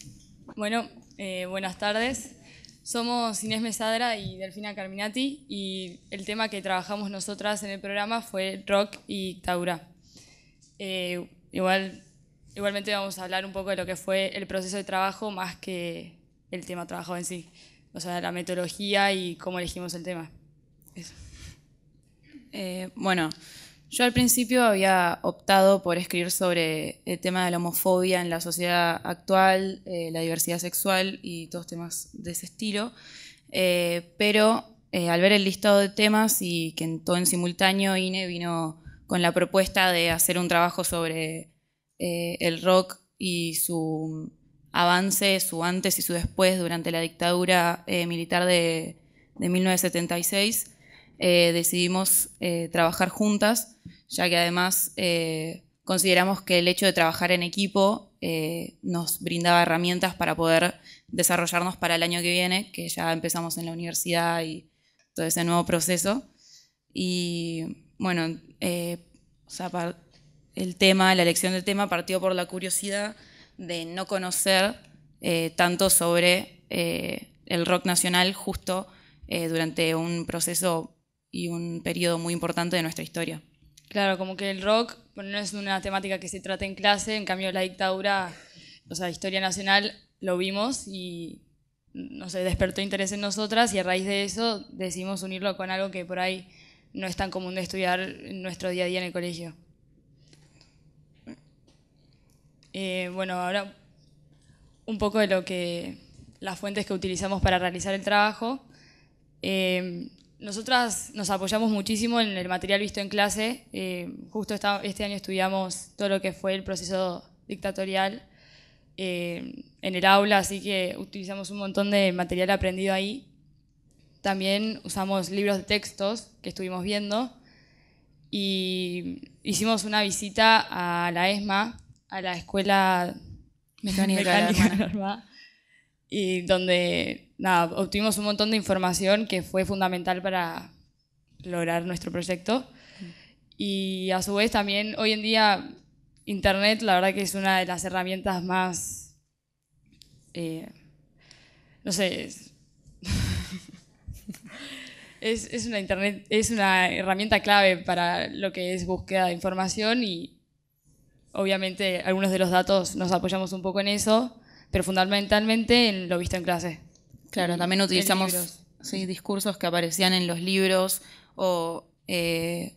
Bueno, eh, buenas tardes. Somos Inés Mesadra y Delfina Carminati y el tema que trabajamos nosotras en el programa fue rock y taura. Eh, igual, igualmente vamos a hablar un poco de lo que fue el proceso de trabajo más que el tema trabajado en sí, o sea, la metodología y cómo elegimos el tema. Eh, bueno, yo al principio había optado por escribir sobre el tema de la homofobia en la sociedad actual, eh, la diversidad sexual y todos temas de ese estilo, eh, pero al ver el listado de temas y que en todo en simultáneo INE vino con la propuesta de hacer un trabajo sobre el rock y su avance, su antes y su después durante la dictadura militar de, de 1976, eh, decidimos eh, trabajar juntas, ya que además eh, consideramos que el hecho de trabajar en equipo nos brindaba herramientas para poder desarrollarnos para el año que viene, que ya empezamos en la universidad y todo ese nuevo proceso. Y bueno, el tema, la elección del tema partió por la curiosidad de no conocer tanto sobre el rock nacional justo durante un proceso y un periodo muy importante de nuestra historia. Claro, como que el rock no es una temática que se trate en clase, en cambio la dictadura, o sea, historia nacional, lo vimos y no sé, despertó interés en nosotras y a raíz de eso decidimos unirlo con algo que por ahí no es tan común de estudiar en nuestro día a día en el colegio. Eh, bueno, ahora un poco de lo que las fuentes que utilizamos para realizar el trabajo. Eh, nosotras nos apoyamos muchísimo en el material visto en clase. Eh, justo este año estudiamos todo lo que fue el proceso dictatorial eh, en el aula, así que utilizamos un montón de material aprendido ahí. También usamos libros de textos que estuvimos viendo y hicimos una visita a la ESMA, a la Escuela Mecánica, de la y donde nada, obtuvimos un montón de información que fue fundamental para lograr nuestro proyecto. Y a su vez también hoy en día Internet la verdad que es una de las herramientas más, eh, no sé, <laughs> es, es, una Internet, es una herramienta clave para lo que es búsqueda de información y obviamente algunos de los datos nos apoyamos un poco en eso pero fundamentalmente en lo visto en clase. Claro, también utilizamos discursos que aparecían en los libros eh,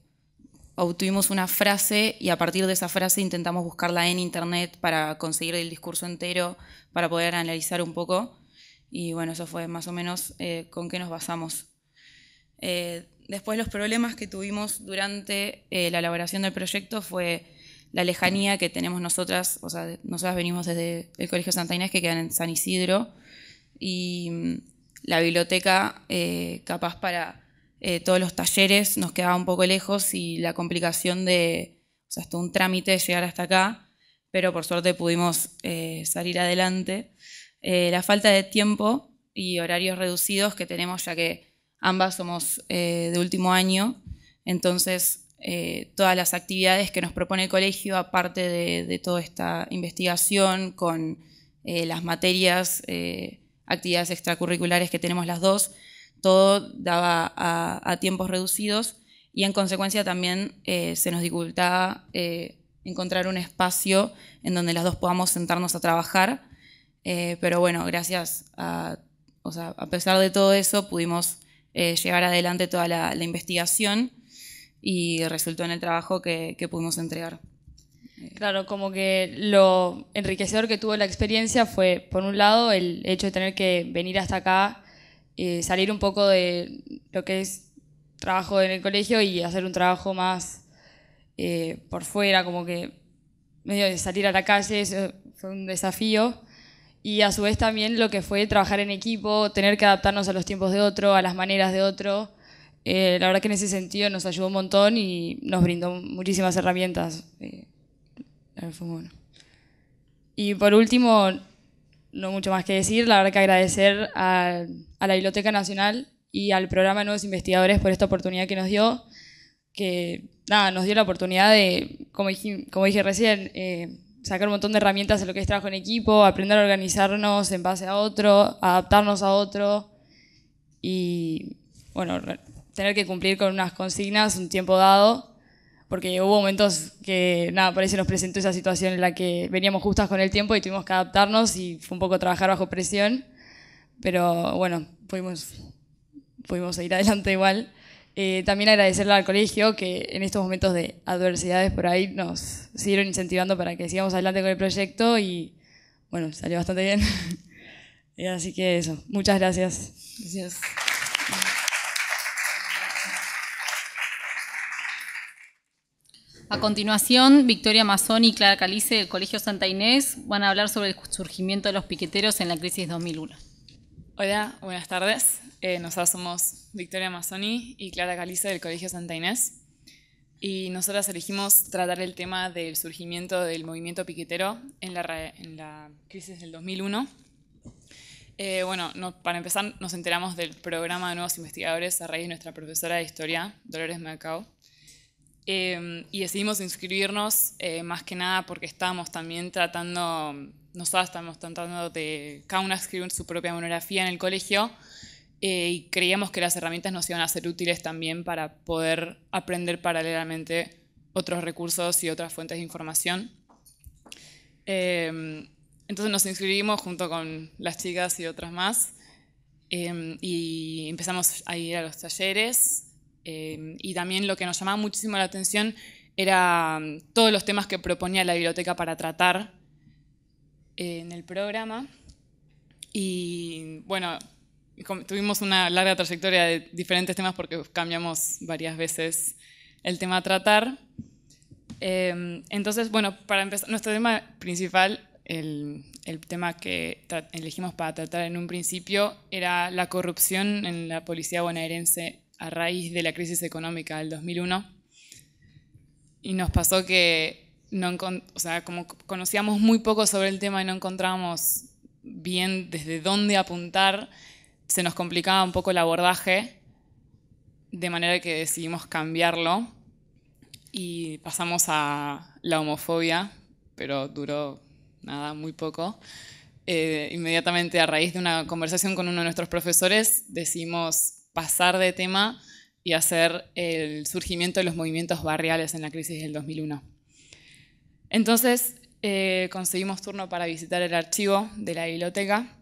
o, obtuvimos una frase y a partir de esa frase intentamos buscarla en internet para conseguir el discurso entero, para poder analizar un poco. Y bueno, eso fue más o menos eh, con qué nos basamos. Eh, después los problemas que tuvimos durante la elaboración del proyecto fue la lejanía que tenemos nosotras, o sea, nosotras venimos desde el Colegio Santa Inés que queda en San Isidro y mm, la biblioteca eh, capaz para eh, todos los talleres nos quedaba un poco lejos y la complicación de, o sea, hasta un trámite de llegar hasta acá, pero por suerte pudimos eh, salir adelante. la falta de tiempo y horarios reducidos que tenemos ya que ambas somos de último año, entonces eh, todas las actividades que nos propone el colegio, aparte de, toda esta investigación con eh, las materias, eh, actividades extracurriculares que tenemos las dos, todo daba a, tiempos reducidos y en consecuencia también se nos dificultaba encontrar un espacio en donde las dos podamos sentarnos a trabajar. pero bueno, gracias a, o sea, a pesar de todo eso, pudimos llevar adelante toda la investigación y resultó en el trabajo que, pudimos entregar. Eh, claro, como que lo enriquecedor que tuvo la experiencia fue, por un lado, el hecho de tener que venir hasta acá, eh, salir un poco de lo que es trabajo en el colegio y hacer un trabajo más eh, por fuera, como que medio de salir a la calle, eso fue un desafío. Y a su vez también lo que fue trabajar en equipo, tener que adaptarnos a los tiempos de otro, a las maneras de otro eh, la verdad que en ese sentido nos ayudó un montón y nos brindó muchísimas herramientas. Eh, fue bueno. Y por último, no mucho más que decir, la verdad que agradecer a, la Biblioteca Nacional y al programa de Nuevos Investigadores por esta oportunidad que nos dio, que nada, nos dio la oportunidad de, como dije, como dije recién, eh, sacar un montón de herramientas de lo que es trabajo en equipo, aprender a organizarnos en base a otro, adaptarnos a otro y, bueno, tener que cumplir con unas consignas un tiempo dado, porque hubo momentos que, nada, por ahí nos presentó esa situación en la que veníamos justas con el tiempo y tuvimos que adaptarnos y fue un poco trabajar bajo presión, pero bueno, pudimos, pudimos seguir adelante igual. Eh, también agradecerle al colegio que en estos momentos de adversidades por ahí nos siguieron incentivando para que sigamos adelante con el proyecto y bueno, salió bastante bien. <laughs> Eh, así que eso, muchas gracias. Gracias. A continuación, Victoria Mazzoni y Clara Calice del Colegio Santa Inés van a hablar sobre el surgimiento de los piqueteros en la crisis 2001. Hola, buenas tardes. Eh, nosotras somos Victoria Mazzoni y Clara Calice del Colegio Santa Inés. Y nosotras elegimos tratar el tema del surgimiento del movimiento piquetero en la, crisis del 2001. Eh, bueno, para empezar nos enteramos del programa de nuevos investigadores a raíz de nuestra profesora de historia, Dolores Macao, Em, y decidimos inscribirnos eh, más que nada porque estábamos también tratando, nosotros estábamos tratando de cada una escribir su propia monografía en el colegio eh, y creíamos que las herramientas nos iban a ser útiles también para poder aprender paralelamente otros recursos y otras fuentes de información. Em, entonces nos inscribimos junto con las chicas y otras más em, y empezamos a ir a los talleres Em, y también lo que nos llamaba muchísimo la atención era mm, todos los temas que proponía la biblioteca para tratar eh, en el programa. Y bueno, tuvimos una larga trayectoria de diferentes temas porque cambiamos varias veces el tema a tratar. Em, entonces, bueno, para empezar, nuestro tema principal, el, el tema que elegimos para tratar en un principio, era la corrupción en la policía bonaerense a raíz de la crisis económica del 2001 y nos pasó que no, como conocíamos muy poco sobre el tema y no encontrábamos bien desde dónde apuntar, se nos complicaba un poco el abordaje, de manera que decidimos cambiarlo y pasamos a la homofobia, pero duró nada, muy poco. Eh, inmediatamente a raíz de una conversación con uno de nuestros profesores, decidimos pasar de tema y hacer el surgimiento de los movimientos barriales en la crisis del 2001. Entonces eh, conseguimos turno para visitar el archivo de la biblioteca,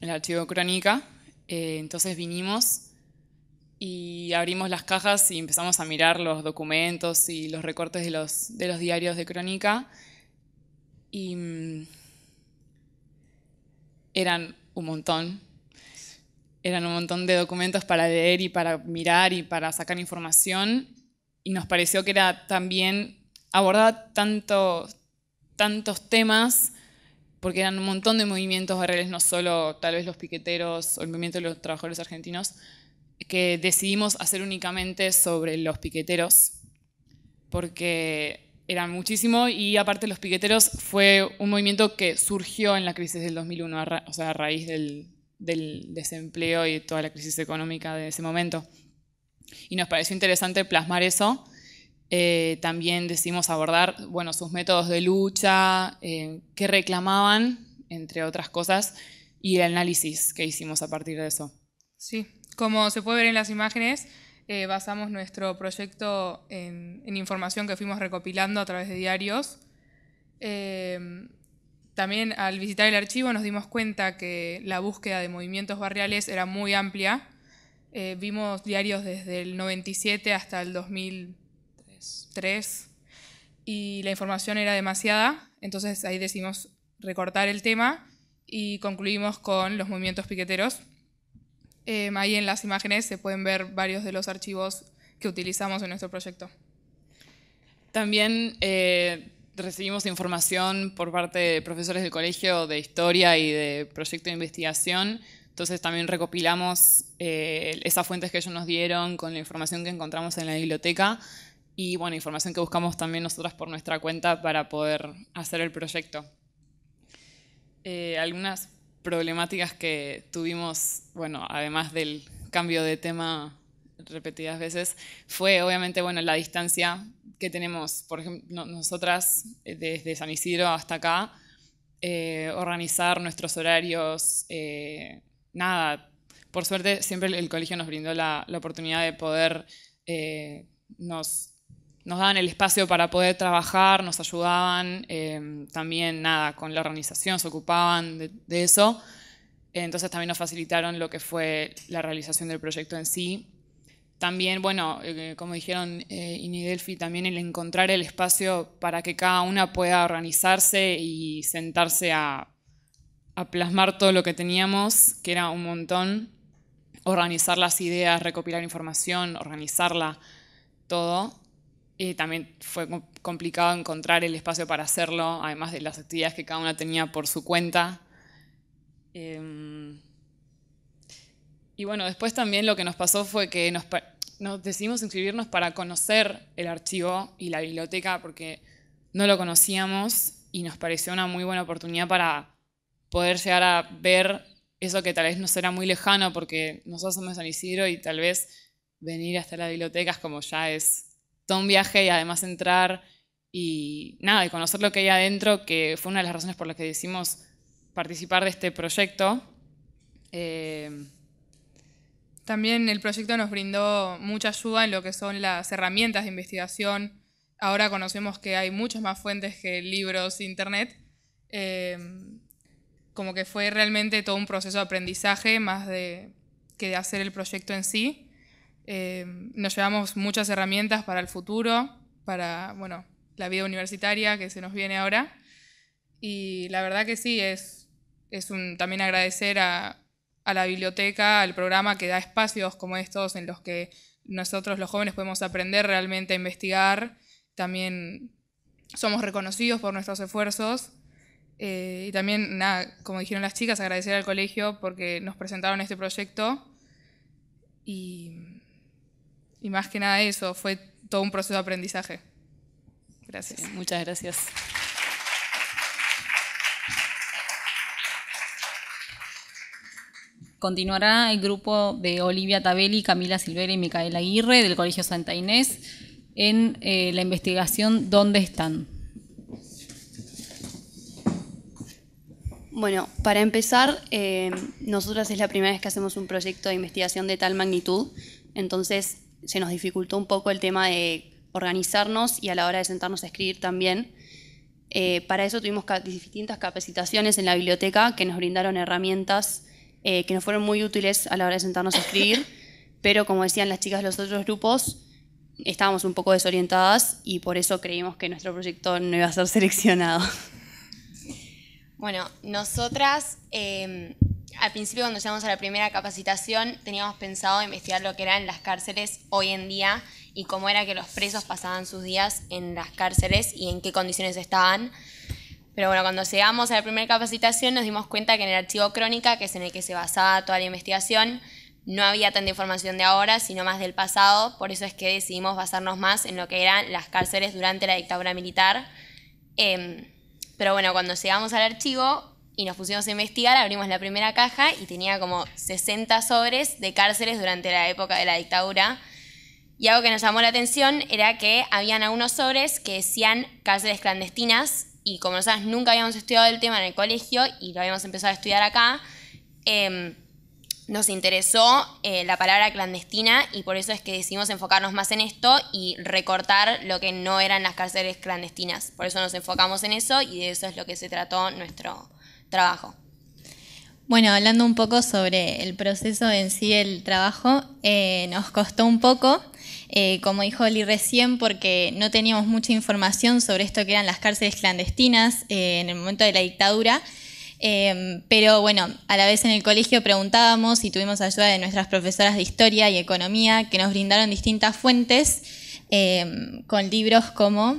el archivo crónica. Eh, entonces vinimos y abrimos las cajas y empezamos a mirar los documentos y los recortes de los, diarios de crónica. Y mm, eran un montón eran un montón de documentos para leer y para mirar y para sacar información y nos pareció que era también abordar tanto, tantos temas porque eran un montón de movimientos barriales, no solo tal vez los piqueteros o el movimiento de los trabajadores argentinos, que decidimos hacer únicamente sobre los piqueteros, porque eran muchísimo y aparte los piqueteros fue un movimiento que surgió en la crisis del 2001, o sea, a raíz del, del desempleo y toda la crisis económica de ese momento. Y nos pareció interesante plasmar eso. Eh, también decidimos abordar bueno, sus métodos de lucha, eh, qué reclamaban, entre otras cosas, y el análisis que hicimos a partir de eso. Sí, como se puede ver en las imágenes, eh, basamos nuestro proyecto en, información que fuimos recopilando a través de diarios. Eh, también al visitar el archivo nos dimos cuenta que la búsqueda de movimientos barriales era muy amplia. Eh, vimos diarios desde el 97 hasta el 2003 y la información era demasiada, entonces ahí decidimos recortar el tema y concluimos con los movimientos piqueteros. Em, ahí en las imágenes se pueden ver varios de los archivos que utilizamos en nuestro proyecto. También eh, recibimos información por parte de profesores del colegio de historia y de proyecto de investigación. Entonces también recopilamos eh, esas fuentes que ellos nos dieron con la información que encontramos en la biblioteca y bueno, información que buscamos también nosotras por nuestra cuenta para poder hacer el proyecto. Eh, algunas problemáticas que tuvimos, bueno, además del cambio de tema repetidas veces, fue obviamente bueno, la distancia que tenemos. Por ejemplo, nosotras eh, desde San Isidro hasta acá, eh, organizar nuestros horarios, eh, nada. Por suerte, siempre el, colegio nos brindó la, oportunidad de poder, nos, nos daban el espacio para poder trabajar, nos ayudaban, em, también nada, con la organización se ocupaban de eso. Entonces también nos facilitaron lo que fue la realización del proyecto en sí también, bueno, eh, como dijeron eh, Inidelfi, también el encontrar el espacio para que cada una pueda organizarse y sentarse a, plasmar todo lo que teníamos, que era un montón, organizar las ideas, recopilar información, organizarla, todo. Eh, también fue complicado encontrar el espacio para hacerlo, además de las actividades que cada una tenía por su cuenta. Em, y bueno, después también lo que nos pasó fue que nos, decidimos inscribirnos para conocer el archivo y la biblioteca porque no lo conocíamos y nos pareció una muy buena oportunidad para poder llegar a ver eso que tal vez nos será muy lejano porque nosotros somos de San Isidro y tal vez venir hasta la biblioteca es como ya es todo un viaje y además entrar y nada, y conocer lo que hay adentro, que fue una de las razones por las que decidimos participar de este proyecto. Eh, también el proyecto nos brindó mucha ayuda en lo que son las herramientas de investigación. Ahora conocemos que hay muchas más fuentes que libros, e internet. Em, como que fue realmente todo un proceso de aprendizaje más de, que de hacer el proyecto en sí. Em, nos llevamos muchas herramientas para el futuro, para bueno, la vida universitaria que se nos viene ahora. Y la verdad que sí, es, es también agradecer a, a la biblioteca, al programa que da espacios como estos en los que nosotros los jóvenes podemos aprender realmente a investigar, también somos reconocidos por nuestros esfuerzos. Eh, y también, nada, como dijeron las chicas, agradecer al colegio porque nos presentaron este proyecto. Y, más que nada eso, fue todo un proceso de aprendizaje. Gracias. muchas gracias. Continuará el grupo de Olivia Tabelli, Camila Silvera y Micaela Aguirre del Colegio Santa Inés en eh, la investigación ¿Dónde están? Bueno, para empezar, eh, nosotras es la primera vez que hacemos un proyecto de investigación de tal magnitud, entonces se nos dificultó un poco el tema de organizarnos y a la hora de sentarnos a escribir también. Eh, para eso tuvimos distintas capacitaciones en la biblioteca que nos brindaron herramientas eh, que nos fueron muy útiles a la hora de sentarnos a escribir, <laughs> pero como decían las chicas de los otros grupos, estábamos un poco desorientadas y por eso creímos que nuestro proyecto no iba a ser <laughs> seleccionado. Bueno, nosotras em, al principio cuando llegamos a la primera capacitación teníamos pensado investigar lo que eran las cárceles hoy en día y cómo era que los presos pasaban sus días en las cárceles y en qué condiciones estaban. Pero bueno, cuando llegamos a la primera capacitación nos dimos cuenta que en el archivo crónica, que es en el que se basaba toda la investigación, no había tanta información de ahora, sino más del pasado, por eso es que decidimos basarnos más en lo que eran las cárceles durante la dictadura militar. Em, pero bueno, cuando llegamos al archivo y nos pusimos a investigar, abrimos la primera caja y tenía como 60 sobres de cárceles durante la época de la dictadura. Y algo que nos llamó la atención era que habían algunos sobres que decían cárceles clandestinas y como nosotros nunca habíamos estudiado el tema en el colegio y lo habíamos empezado a estudiar acá, em, nos interesó eh, la palabra clandestina y por eso es que decidimos enfocarnos más en esto y recortar lo que no eran las cárceles clandestinas. Por eso nos enfocamos en eso y de eso es lo que se trató nuestro trabajo. Bueno, hablando un poco sobre el proceso en sí el trabajo, eh, nos costó un poco, eh, como dijo Oli recién, porque no teníamos mucha información sobre esto que eran las cárceles clandestinas eh, en el momento de la dictadura. pero bueno, a la vez en el colegio preguntábamos y tuvimos ayuda de nuestras profesoras de historia y economía que nos brindaron distintas fuentes con libros como,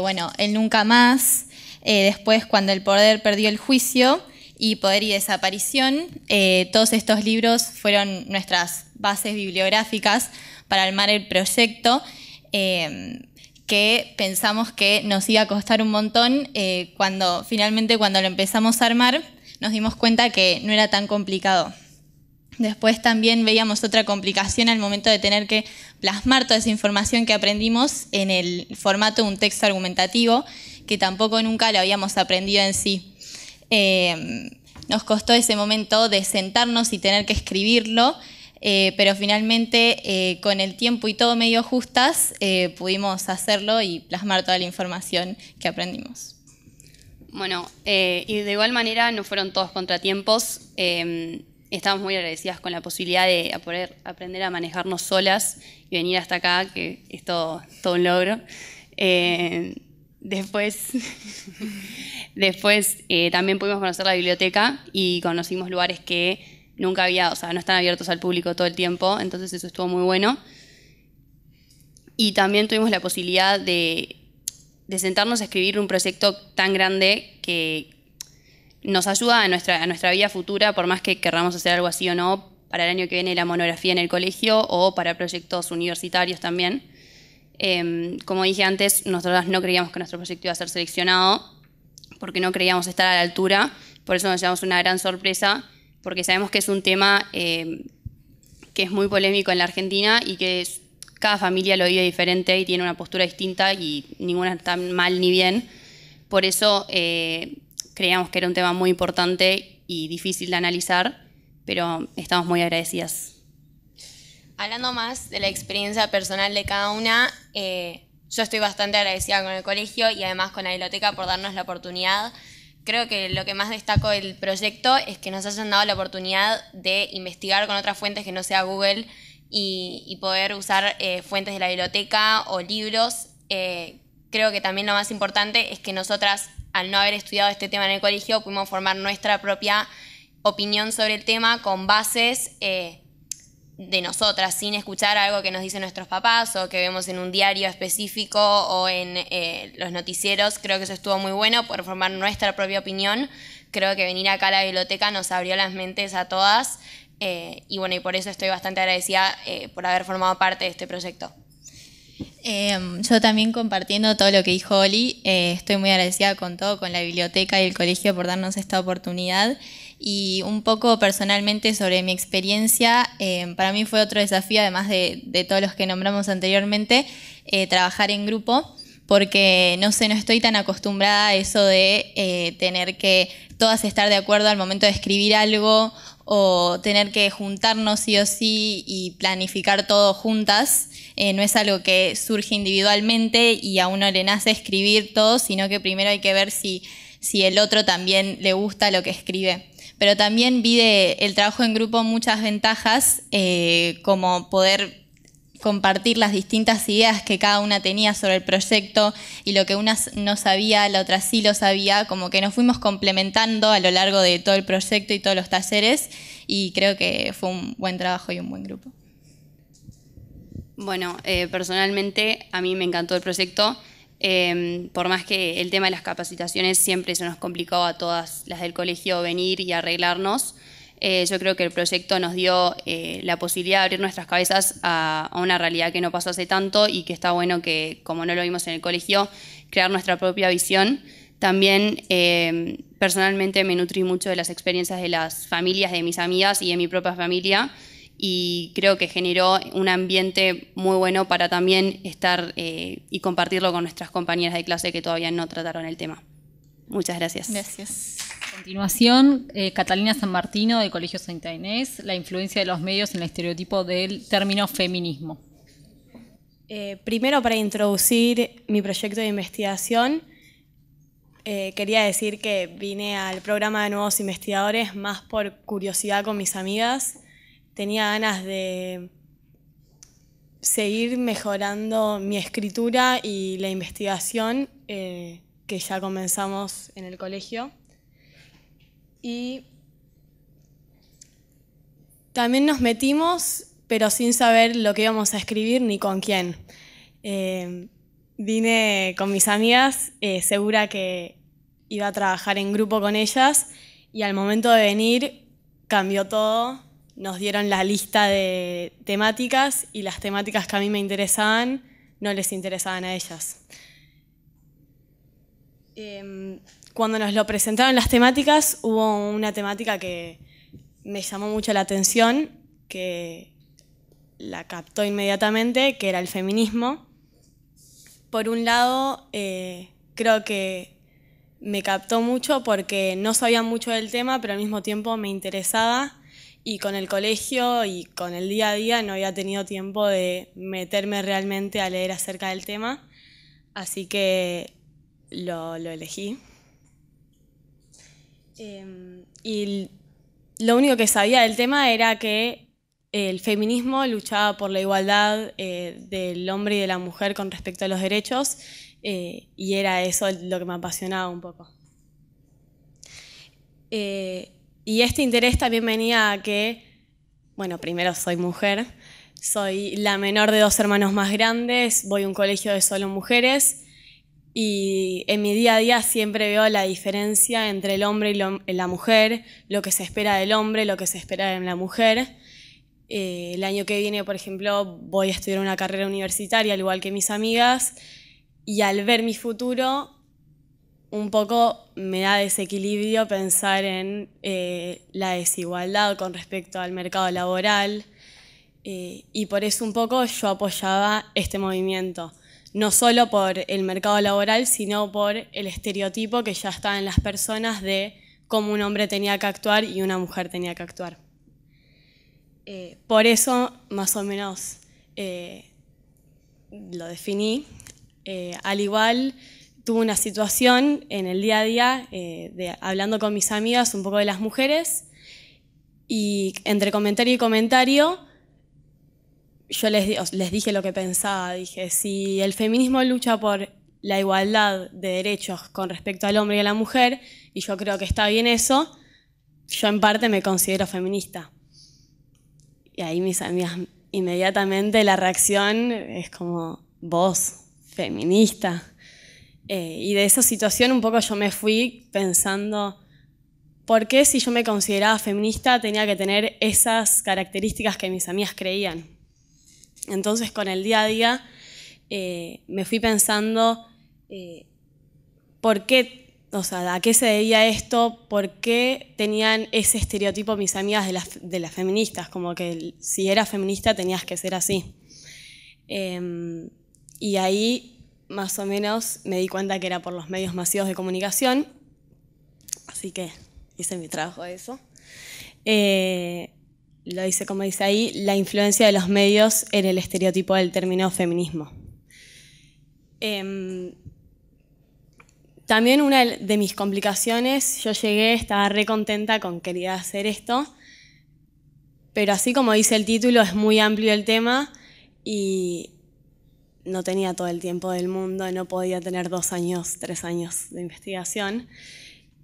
bueno, El Nunca Más, después Cuando el Poder Perdió el Juicio y Poder y Desaparición. Eh, todos estos libros fueron nuestras bases bibliográficas para armar el proyecto. Eh, que pensamos que nos iba a costar un montón eh, cuando finalmente cuando lo empezamos a armar nos dimos cuenta que no era tan complicado. Después también veíamos otra complicación al momento de tener que plasmar toda esa información que aprendimos en el formato de un texto argumentativo, que tampoco nunca lo habíamos aprendido en sí. Em, nos costó ese momento de sentarnos y tener que escribirlo, eh, pero finalmente eh, con el tiempo y todo medio justas eh, pudimos hacerlo y plasmar toda la información que aprendimos. Bueno, y de igual manera no fueron todos contratiempos. Em, estamos muy agradecidas con la posibilidad de poder aprender a manejarnos solas y venir hasta acá, que es todo, todo un logro. Después, <laughs> después eh, también pudimos conocer la biblioteca y conocimos lugares que nunca había, o sea, no están abiertos al público todo el tiempo, entonces eso estuvo muy bueno. Y también tuvimos la posibilidad de, sentarnos a escribir un proyecto tan grande que nos ayuda a nuestra, a nuestra vida futura, por más que querramos hacer algo así o no, para el año que viene la monografía en el colegio o para proyectos universitarios también. Em, como dije antes, nosotros no creíamos que nuestro proyecto iba a ser seleccionado porque no creíamos estar a la altura, por eso nos llevamos una gran sorpresa, porque sabemos que es un tema em, que es muy polémico en la Argentina y que cada familia lo vive diferente y tiene una postura distinta y ninguna está mal ni bien. Por eso eh, creíamos que era un tema muy importante y difícil de analizar, pero estamos muy agradecidas. Hablando más de la experiencia personal de cada una, eh, yo estoy bastante agradecida con el colegio y además con la biblioteca por darnos la oportunidad. Creo que lo que más destaco del proyecto es que nos hayan dado la oportunidad de investigar con otras fuentes que no sea Google y, poder usar eh, fuentes de la biblioteca o libros. Eh, creo que también lo más importante es que nosotras, al no haber estudiado este tema en el colegio, pudimos formar nuestra propia opinión sobre el tema con bases de nosotras, sin escuchar algo que nos dicen nuestros papás o que vemos en un diario específico o en eh, los noticieros. Creo que eso estuvo muy bueno por formar nuestra propia opinión. Creo que venir acá a la biblioteca nos abrió las mentes a todas eh, y bueno, y por eso estoy bastante agradecida eh, por haber formado parte de este proyecto. Em, yo también compartiendo todo lo que dijo Oli, estoy muy agradecida con todo, con la biblioteca y el colegio por darnos esta oportunidad y un poco personalmente sobre mi experiencia. Eh, para mí fue otro desafío, además de, todos los que nombramos anteriormente, eh, trabajar en grupo, porque no sé, no estoy tan acostumbrada a eso de eh, tener que todas estar de acuerdo al momento de escribir algo o tener que juntarnos sí o sí y planificar todo juntas. no es algo que surge individualmente y a uno le nace escribir todo, sino que primero hay que ver si el otro también le gusta lo que escribe pero también vi de el trabajo en grupo muchas ventajas, eh, como poder compartir las distintas ideas que cada una tenía sobre el proyecto y lo que una no sabía, la otra sí lo sabía, como que nos fuimos complementando a lo largo de todo el proyecto y todos los talleres y creo que fue un buen trabajo y un buen grupo. Bueno, eh, personalmente a mí me encantó el proyecto. Em, por más que el tema de las capacitaciones siempre se nos complicaba a todas las del colegio venir y arreglarnos, eh, yo creo que el proyecto nos dio eh, la posibilidad de abrir nuestras cabezas a, a, una realidad que no pasó hace tanto y que está bueno que, como no lo vimos en el colegio, crear nuestra propia visión. También em, personalmente me nutrí mucho de las experiencias de las familias de mis amigas y de mi propia familia y creo que generó un ambiente muy bueno para también estar eh, y compartirlo con nuestras compañeras de clase que todavía no trataron el tema. Muchas gracias. Gracias. A continuación, eh, Catalina San Martino de Colegio Santa Inés, la influencia de los medios en el estereotipo del término feminismo. Eh, primero, para introducir mi proyecto de investigación, quería decir que vine al programa de nuevos investigadores más por curiosidad con mis amigas tenía ganas de seguir mejorando mi escritura y la investigación eh, que ya comenzamos en el colegio. Y también nos metimos, pero sin saber lo que íbamos a escribir ni con quién. Eh, vine con mis amigas, eh, segura que iba a trabajar en grupo con ellas, y al momento de venir cambió todo nos dieron la lista de temáticas y las temáticas que a mí me interesaban no les interesaban a ellas. Em, cuando nos lo presentaron las temáticas, hubo una temática que me llamó mucho la atención, que la captó inmediatamente, que era el feminismo. Por un lado, eh, creo que me captó mucho porque no sabía mucho del tema, pero al mismo tiempo me interesaba y con el colegio y con el día a día no había tenido tiempo de meterme realmente a leer acerca del tema, así que lo, elegí. Em, y lo único que sabía del tema era que el feminismo luchaba por la igualdad eh, del hombre y de la mujer con respecto a los derechos eh, y era eso lo que me apasionaba un poco. Eh, y este interés también venía a que, bueno, primero soy mujer, soy la menor de dos hermanos más grandes, voy a un colegio de solo mujeres y en mi día a día siempre veo la diferencia entre el hombre y la mujer, lo que se espera del hombre, lo que se espera de la mujer. Eh, el año que viene, por ejemplo, voy a estudiar una carrera universitaria, al igual que mis amigas, y al ver mi futuro, un poco me da desequilibrio pensar en eh, la desigualdad con respecto al mercado laboral eh, y por eso un poco yo apoyaba este movimiento, no solo por el mercado laboral, sino por el estereotipo que ya está en las personas de cómo un hombre tenía que actuar y una mujer tenía que actuar. Eh, por eso más o menos lo definí. al igual tuve una situación en el día a día, eh, hablando con mis amigas un poco de las mujeres, y entre comentario y comentario, yo les, les dije lo que pensaba. Dije, si el feminismo lucha por la igualdad de derechos con respecto al hombre y a la mujer, y yo creo que está bien eso, yo en parte me considero feminista. Y ahí mis amigas, inmediatamente la reacción es como, vos, feminista. Eh, y de esa situación un poco yo me fui pensando, ¿por qué si yo me consideraba feminista tenía que tener esas características que mis amigas creían? Entonces con el día a día eh, me fui pensando, eh, ¿por qué? O sea, ¿a qué se debía esto? ¿Por qué tenían ese estereotipo mis amigas de las, de las feministas? Como que si eras feminista tenías que ser así. Em, y ahí más o menos me di cuenta que era por los medios masivos de comunicación, así que hice mi trabajo de eso. Eh, lo hice, como dice ahí, la influencia de los medios en el estereotipo del término feminismo. Em, también una de mis complicaciones, yo llegué, estaba re contenta con quería hacer esto, pero así como dice el título, es muy amplio el tema y no tenía todo el tiempo del mundo, no podía tener dos años, tres años de investigación.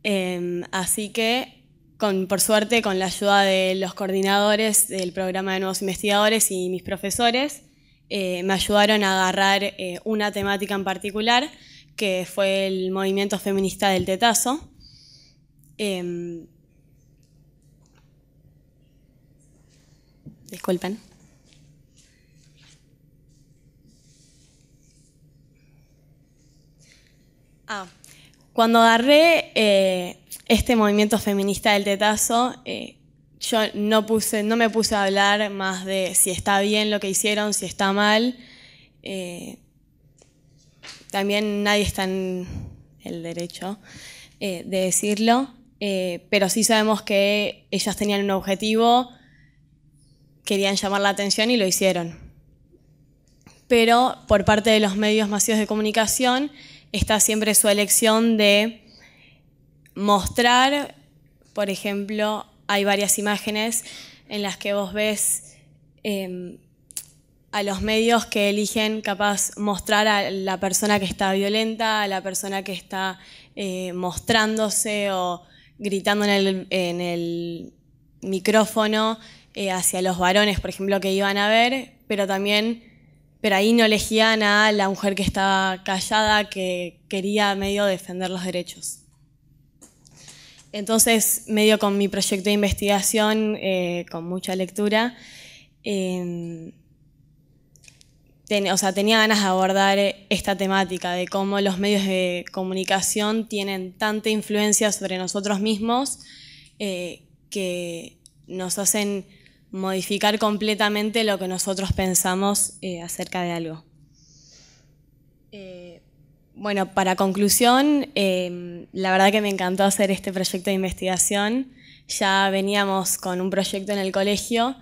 Em, así que, con, por suerte, con la ayuda de los coordinadores del programa de nuevos investigadores y mis profesores, eh, me ayudaron a agarrar eh, una temática en particular, que fue el movimiento feminista del tetazo. Em, disculpen. Ah, cuando agarré eh, este movimiento feminista del tetazo, eh, yo no, puse, no me puse a hablar más de si está bien lo que hicieron, si está mal. Eh, también nadie está en el derecho de decirlo, pero sí sabemos que ellas tenían un objetivo, querían llamar la atención y lo hicieron. Pero por parte de los medios masivos de comunicación, está siempre su elección de mostrar, por ejemplo, hay varias imágenes en las que vos ves em, a los medios que eligen capaz mostrar a la persona que está violenta, a la persona que está eh, mostrándose o gritando en el, micrófono eh, hacia los varones, por ejemplo, que iban a ver, pero también pero ahí no elegían a la mujer que estaba callada, que quería medio defender los derechos. Entonces, medio con mi proyecto de investigación, eh, con mucha lectura, em, tenía ganas de abordar esta temática de cómo los medios de comunicación tienen tanta influencia sobre nosotros mismos eh, que nos hacen modificar completamente lo que nosotros pensamos eh, acerca de algo. Eh, bueno, para conclusión, em, la verdad que me encantó hacer este proyecto de investigación. Ya veníamos con un proyecto en el colegio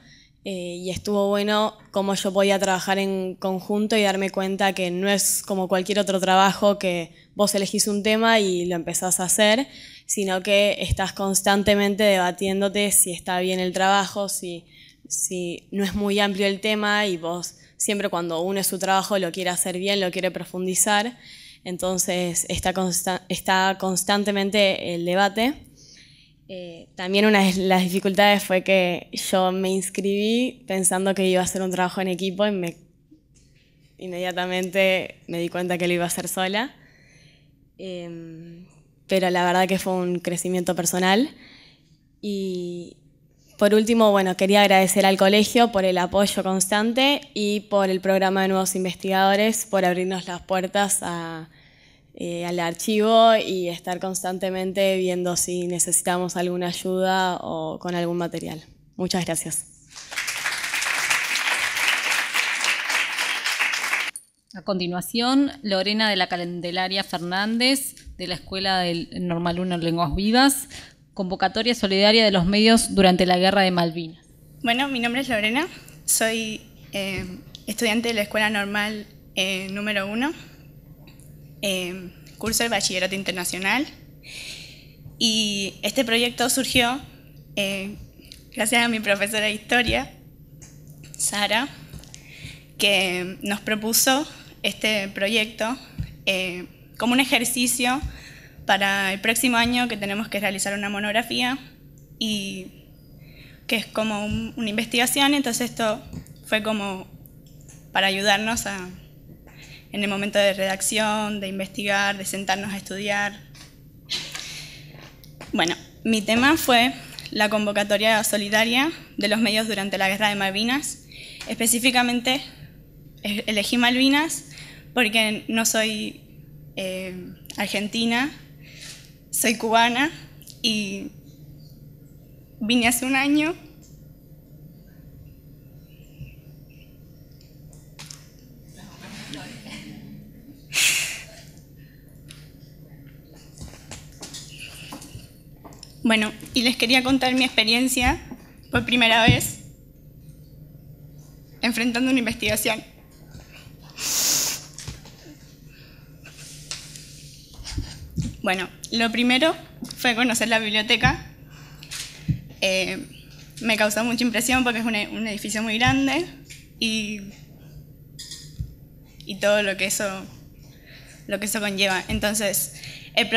eh, y estuvo bueno cómo yo podía trabajar en conjunto y darme cuenta que no es como cualquier otro trabajo que vos elegís un tema y lo empezás a hacer, sino que estás constantemente debatiéndote si está bien el trabajo, si si no es muy amplio el tema y vos siempre cuando uno su trabajo lo quiere hacer bien, lo quiere profundizar, entonces está, está constantemente el debate. Eh, también una de las dificultades fue que yo me inscribí pensando que iba a hacer un trabajo en equipo y me, inmediatamente me di cuenta que lo iba a hacer sola. Em, pero la verdad que fue un crecimiento personal y por último, bueno, quería agradecer al colegio por el apoyo constante y por el programa de nuevos investigadores, por abrirnos las puertas eh, al archivo y estar constantemente viendo si necesitamos alguna ayuda o con algún material. Muchas gracias. A continuación, Lorena de la Calendelaria Fernández, de la Escuela del Normal 1 Lenguas Vivas, Convocatoria Solidaria de los Medios durante la Guerra de Malvinas. Bueno, mi nombre es Lorena, soy eh, estudiante de la Escuela Normal eh, número 1, eh, curso de Bachillerato Internacional. Y este proyecto surgió gracias a mi profesora de Historia, Sara, que nos propuso este proyecto como un ejercicio para el próximo año que tenemos que realizar una monografía y que es como una investigación, entonces esto fue como para ayudarnos en el momento de redacción, de investigar, de sentarnos a estudiar. Bueno, mi tema fue la convocatoria solidaria de los medios durante la guerra de Malvinas. Específicamente e-, elegí Malvinas porque no soy eh, argentina soy cubana y vine hace un año. Bueno, y les quería contar mi experiencia por primera vez enfrentando una investigación. Bueno, lo primero fue conocer la biblioteca. Eh, me causó mucha impresión porque es un, e, edificio muy grande y, todo lo que eso, lo que eso conlleva. Entonces, el,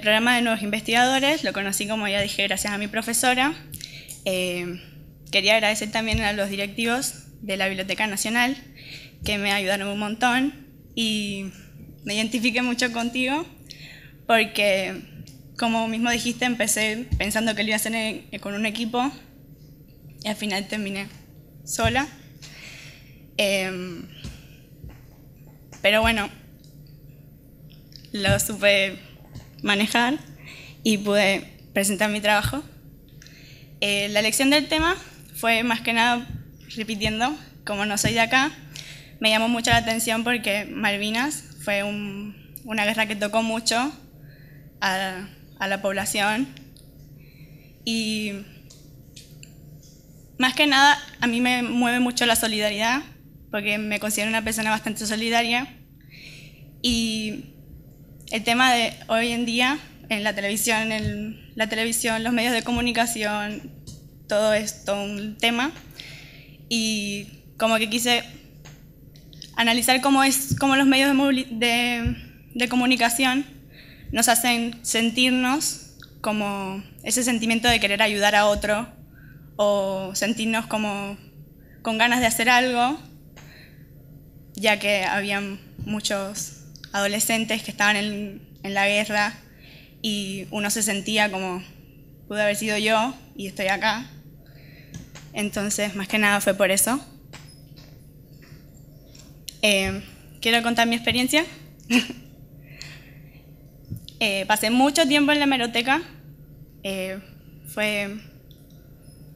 programa de nuevos investigadores lo conocí, como ya dije, gracias a mi profesora. Eh, quería agradecer también a los directivos de la Biblioteca Nacional que me ayudaron un montón y me identifiqué mucho contigo porque, como mismo dijiste, empecé pensando que lo iba a hacer eh, con un equipo y al final terminé sola. Em, pero bueno, lo supe manejar y pude presentar mi trabajo. Eh, la elección del tema fue más que nada repitiendo, como no soy de acá, me llamó mucho la atención porque Malvinas fue una guerra que tocó mucho a, la población. Y más que nada, a mí me mueve mucho la solidaridad, porque me considero una persona bastante solidaria. Y el tema de hoy en día, en la televisión, en la televisión, los medios de comunicación, todo esto un tema. Y como que quise analizar cómo es cómo los medios de, de comunicación nos hacen sentirnos como ese sentimiento de querer ayudar a otro o sentirnos como con ganas de hacer algo, ya que habían muchos adolescentes que estaban en, la guerra y uno se sentía como pude haber sido yo y estoy acá. Entonces, más que nada fue por eso. Eh, Quiero contar mi experiencia. <laughs> Eh, pasé mucho tiempo en la hemeroteca. Eh, fue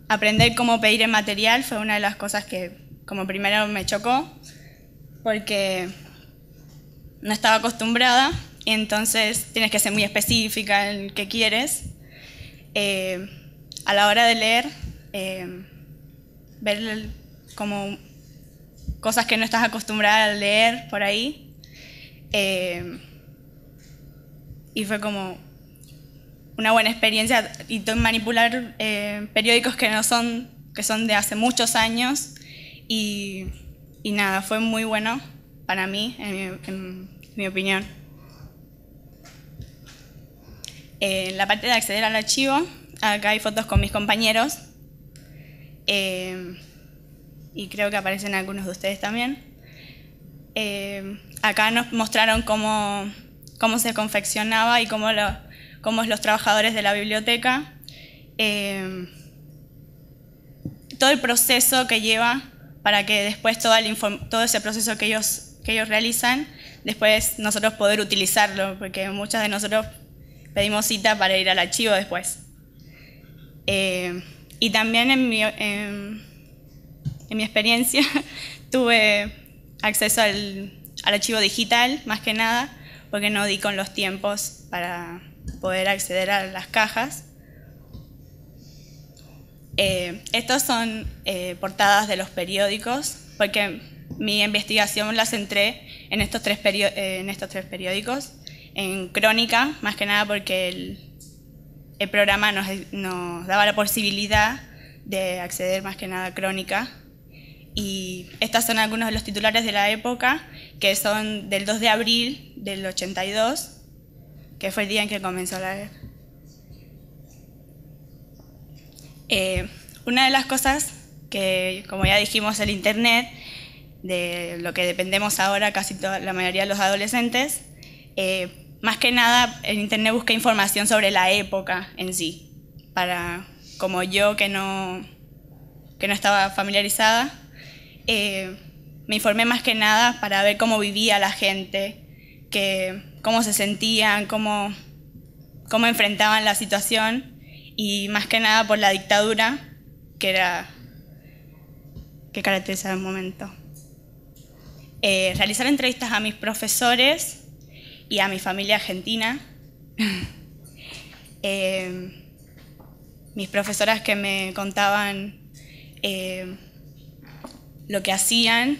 aprender cómo pedir el material, fue una de las cosas que como primero me chocó, porque no estaba acostumbrada, y entonces tienes que ser muy específica en qué quieres. Eh, a la hora de leer, ver como cosas que no estás acostumbrada a leer por ahí y fue como una buena experiencia y manipular eh, periódicos que no son, que son de hace muchos años y, nada, fue muy bueno para mí, en mi, opinión. En la parte de acceder al archivo, acá hay fotos con mis compañeros eh, y creo que aparecen algunos de ustedes también. Eh, acá nos mostraron cómo cómo se confeccionaba y cómo, lo, los trabajadores de la biblioteca, eh, todo el proceso que lleva para que después todo, todo ese proceso que ellos, que ellos realizan, después nosotros poder utilizarlo, porque muchas de nosotros pedimos cita para ir al archivo después. Eh, y también en mi, en, mi experiencia <laughs> tuve acceso al archivo digital, más que nada, porque no di con los tiempos para poder acceder a las cajas. Eh, estas son eh, portadas de los periódicos, porque mi investigación la centré en estos, tres en estos tres periódicos, en Crónica, más que nada porque el, programa nos, nos daba la posibilidad de acceder más que nada a Crónica y estos son algunos de los titulares de la época, que son del 2 de abril del 82, que fue el día en que comenzó la guerra. Eh, una de las cosas que, como ya dijimos, el Internet, de lo que dependemos ahora casi toda, la mayoría de los adolescentes, eh, más que nada el Internet busca información sobre la época en sí, para como yo que no, que no estaba familiarizada, eh, me informé más que nada para ver cómo vivía la gente, cómo se sentían, cómo, enfrentaban la situación y más que nada por la dictadura que era el momento. Eh, realizar entrevistas a mis profesores y a mi familia argentina. <laughs> Eh, mis profesoras que me contaban lo que hacían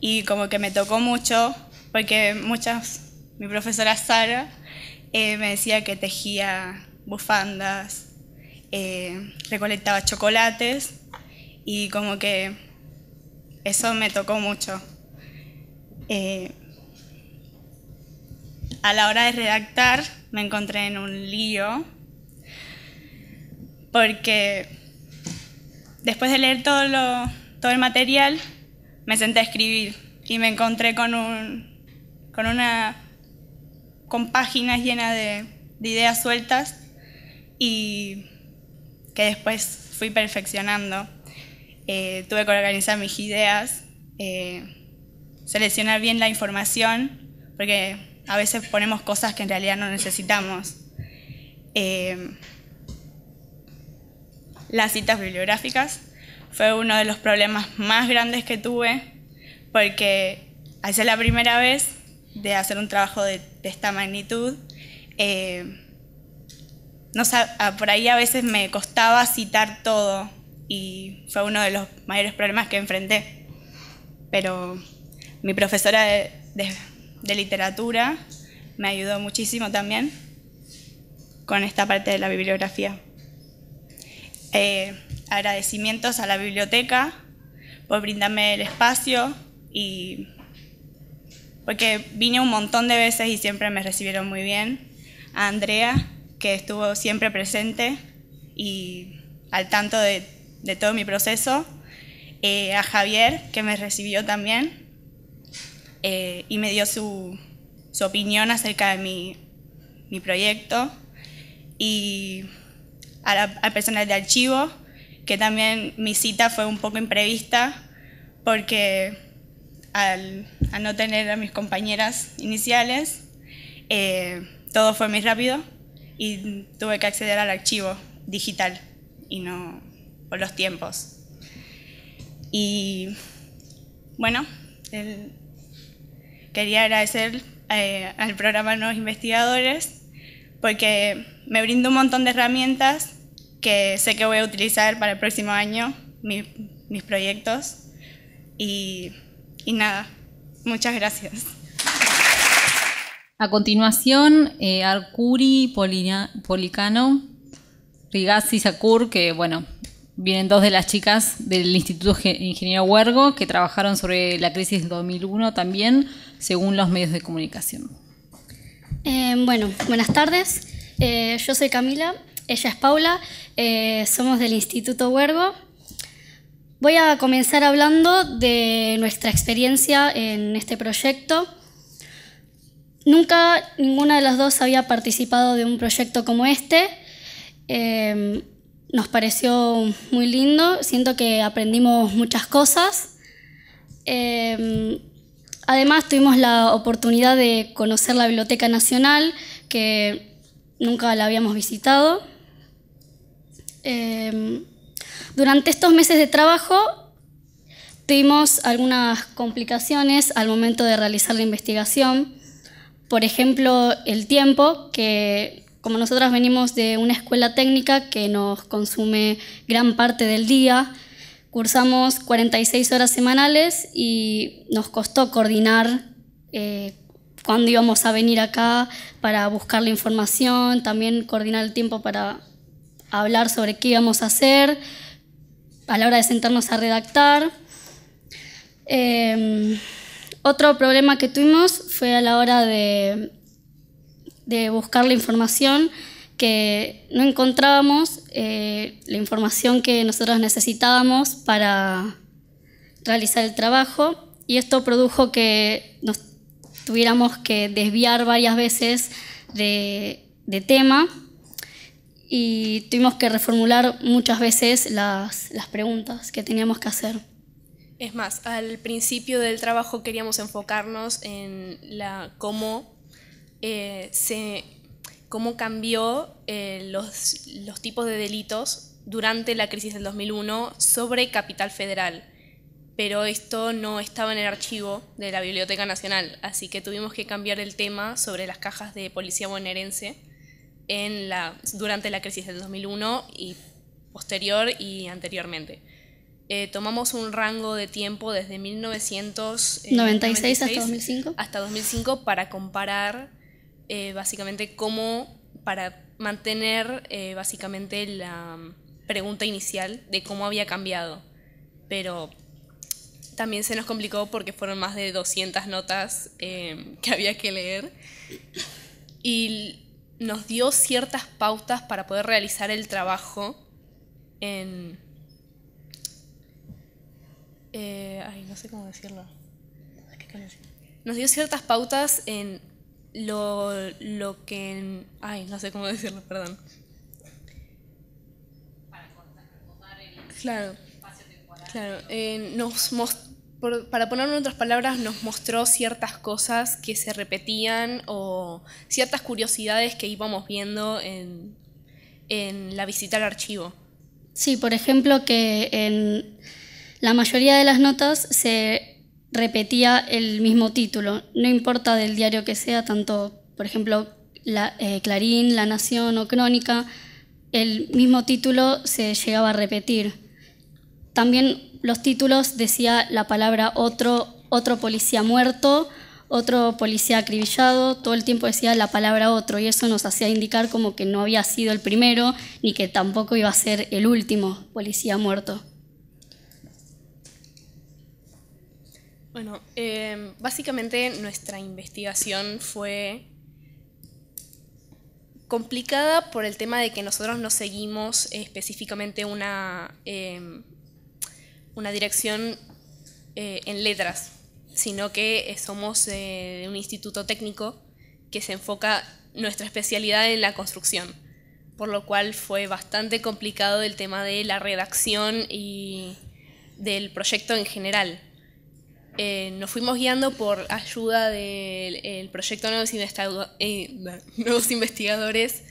y como que me tocó mucho porque muchas, mi profesora Sara eh, me decía que tejía bufandas, eh, recolectaba chocolates y como que eso me tocó mucho. Eh, a la hora de redactar me encontré en un lío porque después de leer todo lo, todo el material, me senté a escribir y me encontré con, un, con una con páginas llenas de, ideas sueltas y que después fui perfeccionando. Eh, tuve que organizar mis ideas, eh, seleccionar bien la información, porque a veces ponemos cosas que en realidad no necesitamos. Eh, las citas bibliográficas, fue uno de los problemas más grandes que tuve porque al la primera vez de hacer un trabajo de, esta magnitud, eh, ah, por ahí a veces me costaba citar todo y fue uno de los mayores problemas que enfrenté. Pero mi profesora de, literatura me ayudó muchísimo también con esta parte de la bibliografía. Eh, agradecimientos a la biblioteca por brindarme el espacio y porque vine un montón de veces y siempre me recibieron muy bien. A Andrea, que estuvo siempre presente y al tanto de, todo mi proceso. Eh, a Javier, que me recibió también eh, y me dio su, opinión acerca de mi, proyecto. Y al personal de archivo, que también mi cita fue un poco imprevista porque al, no tener a mis compañeras iniciales, eh, todo fue muy rápido y tuve que acceder al archivo digital y no por los tiempos. Y bueno, quería agradecer eh, al programa Nuevos Investigadores porque me brindó un montón de herramientas que sé que voy a utilizar para el próximo año, mis proyectos. Y, nada, muchas gracias. A continuación, eh, Arcuri Polina, Policano, Rigazzi Sakur, que bueno, vienen dos de las chicas del Instituto Ingeniero Huergo, que trabajaron sobre la crisis del 2001 también, según los medios de comunicación. Eh, bueno, buenas tardes. Eh, yo soy Camila, ella es Paula, eh, somos del Instituto Huergo. Voy a comenzar hablando de nuestra experiencia en este proyecto. Nunca ninguna de las dos había participado de un proyecto como este. Em, nos pareció muy lindo, siento que aprendimos muchas cosas. Em, además tuvimos la oportunidad de conocer la Biblioteca Nacional, que nunca la habíamos visitado. Em, durante estos meses de trabajo tuvimos algunas complicaciones al momento de realizar la investigación. Por ejemplo, el tiempo, que como nosotras venimos de una escuela técnica que nos consume gran parte del día, cursamos 46 horas semanales y nos costó coordinar cuando eh, cuándo íbamos a venir acá para buscar la información, también coordinar el tiempo para hablar sobre qué íbamos a hacer, a la hora de sentarnos a redactar. Em, otro problema que tuvimos fue a la hora de, buscar la información, que no encontrábamos eh, la información que nosotros necesitábamos para realizar el trabajo y esto produjo que nos tuviéramos que desviar varias veces de tema y tuvimos que reformular muchas veces las, las preguntas que teníamos que hacer. Es más, al principio del trabajo queríamos enfocarnos en la cómo eh, se cómo cambió eh, los, los, tipos de delitos durante la crisis del 2001 sobre Capital Federal, pero esto no estaba en el archivo de la Biblioteca Nacional, así que tuvimos que cambiar el tema sobre las cajas de policía bonaerense en la, durante la crisis del 2001 y posterior y anteriormente. Eh, tomamos un rango de tiempo desde 1996 eh, hasta 2005. Hasta 2005 para comparar eh, básicamente cómo, para mantener básicamente la pregunta inicial de cómo había cambiado. Pero también se nos complicó porque fueron más de 200 notas que había que leer. Y nos dio ciertas pautas para poder realizar el trabajo en... Eh, ay, no sé cómo decirlo. Nos dio ciertas pautas en lo, lo que... En, ay, no sé cómo decirlo, perdón. Para cortar el claro, Claro, nos mostró para ponerlo en otras palabras, nos mostró ciertas cosas que se repetían o ciertas curiosidades que íbamos viendo en, la visita al archivo. Sí, por ejemplo, que en la mayoría de las notas se repetía el mismo título, no importa del diario que sea, tanto, por ejemplo, la, eh, Clarín, La Nación o Crónica, el mismo título se llegaba a repetir. También los títulos decía la palabra otro, otro policía muerto, otro policía acribillado, todo el tiempo decía la palabra otro y eso nos hacía indicar como que no había sido el primero ni que tampoco iba a ser el último policía muerto. Bueno, em, básicamente nuestra investigación fue complicada por el tema de que nosotros no seguimos específicamente una... Em, una dirección eh, en letras, sino que eh, somos eh, un instituto técnico que se enfoca nuestra especialidad en la construcción, por lo cual fue bastante complicado el tema de la redacción y del proyecto en general. nos fuimos guiando por ayuda del proyecto Nuevos, <laughs> Investigadores,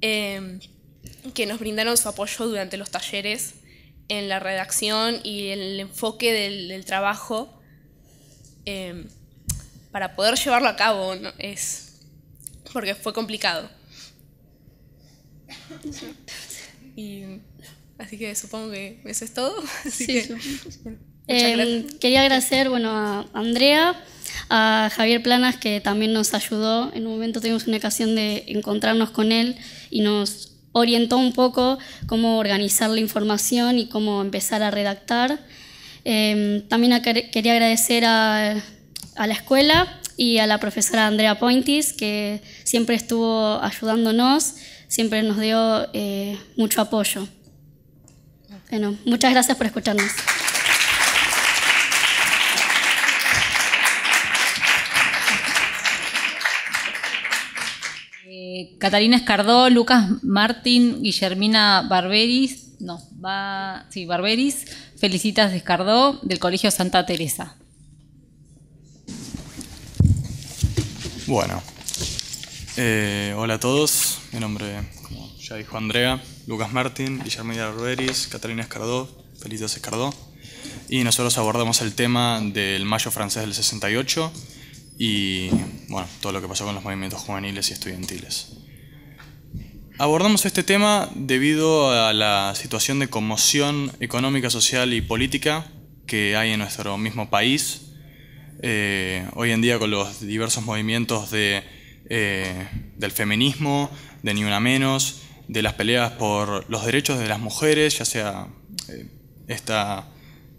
que nos brindaron su apoyo durante los talleres en la redacción y el enfoque del, trabajo em, para poder llevarlo a cabo es porque fue complicado así que supongo que eso es todo <laughs> eh, quería agradecer bueno a Andrea a Javier Planas que también nos ayudó en un momento tuvimos una ocasión de encontrarnos con él y nos orientó un poco cómo organizar la información y cómo empezar a redactar. Em, también quería agradecer a, la escuela y a la profesora Andrea Pointis, que siempre estuvo ayudándonos, siempre nos dio eh, mucho apoyo. Bueno, muchas gracias por escucharnos. Catalina Escardó, Lucas Martín, Guillermina Barberis, no, va, sí, Barberis, Felicitas Escardó, del Colegio Santa Teresa. Bueno, eh, hola a todos, mi nombre, como ya dijo Andrea, Lucas Martín, Guillermina Barberis, Catalina Escardó, Felicitas Escardó, y nosotros abordamos el tema del Mayo francés del 68 y bueno, todo lo que pasó con los movimientos juveniles y estudiantiles. Abordamos este tema debido a la situación de conmoción económica, social y política que hay en nuestro mismo país. Eh, hoy en día con los diversos movimientos eh, del feminismo, de Ni Una Menos, de las peleas por los derechos de las mujeres, ya sea este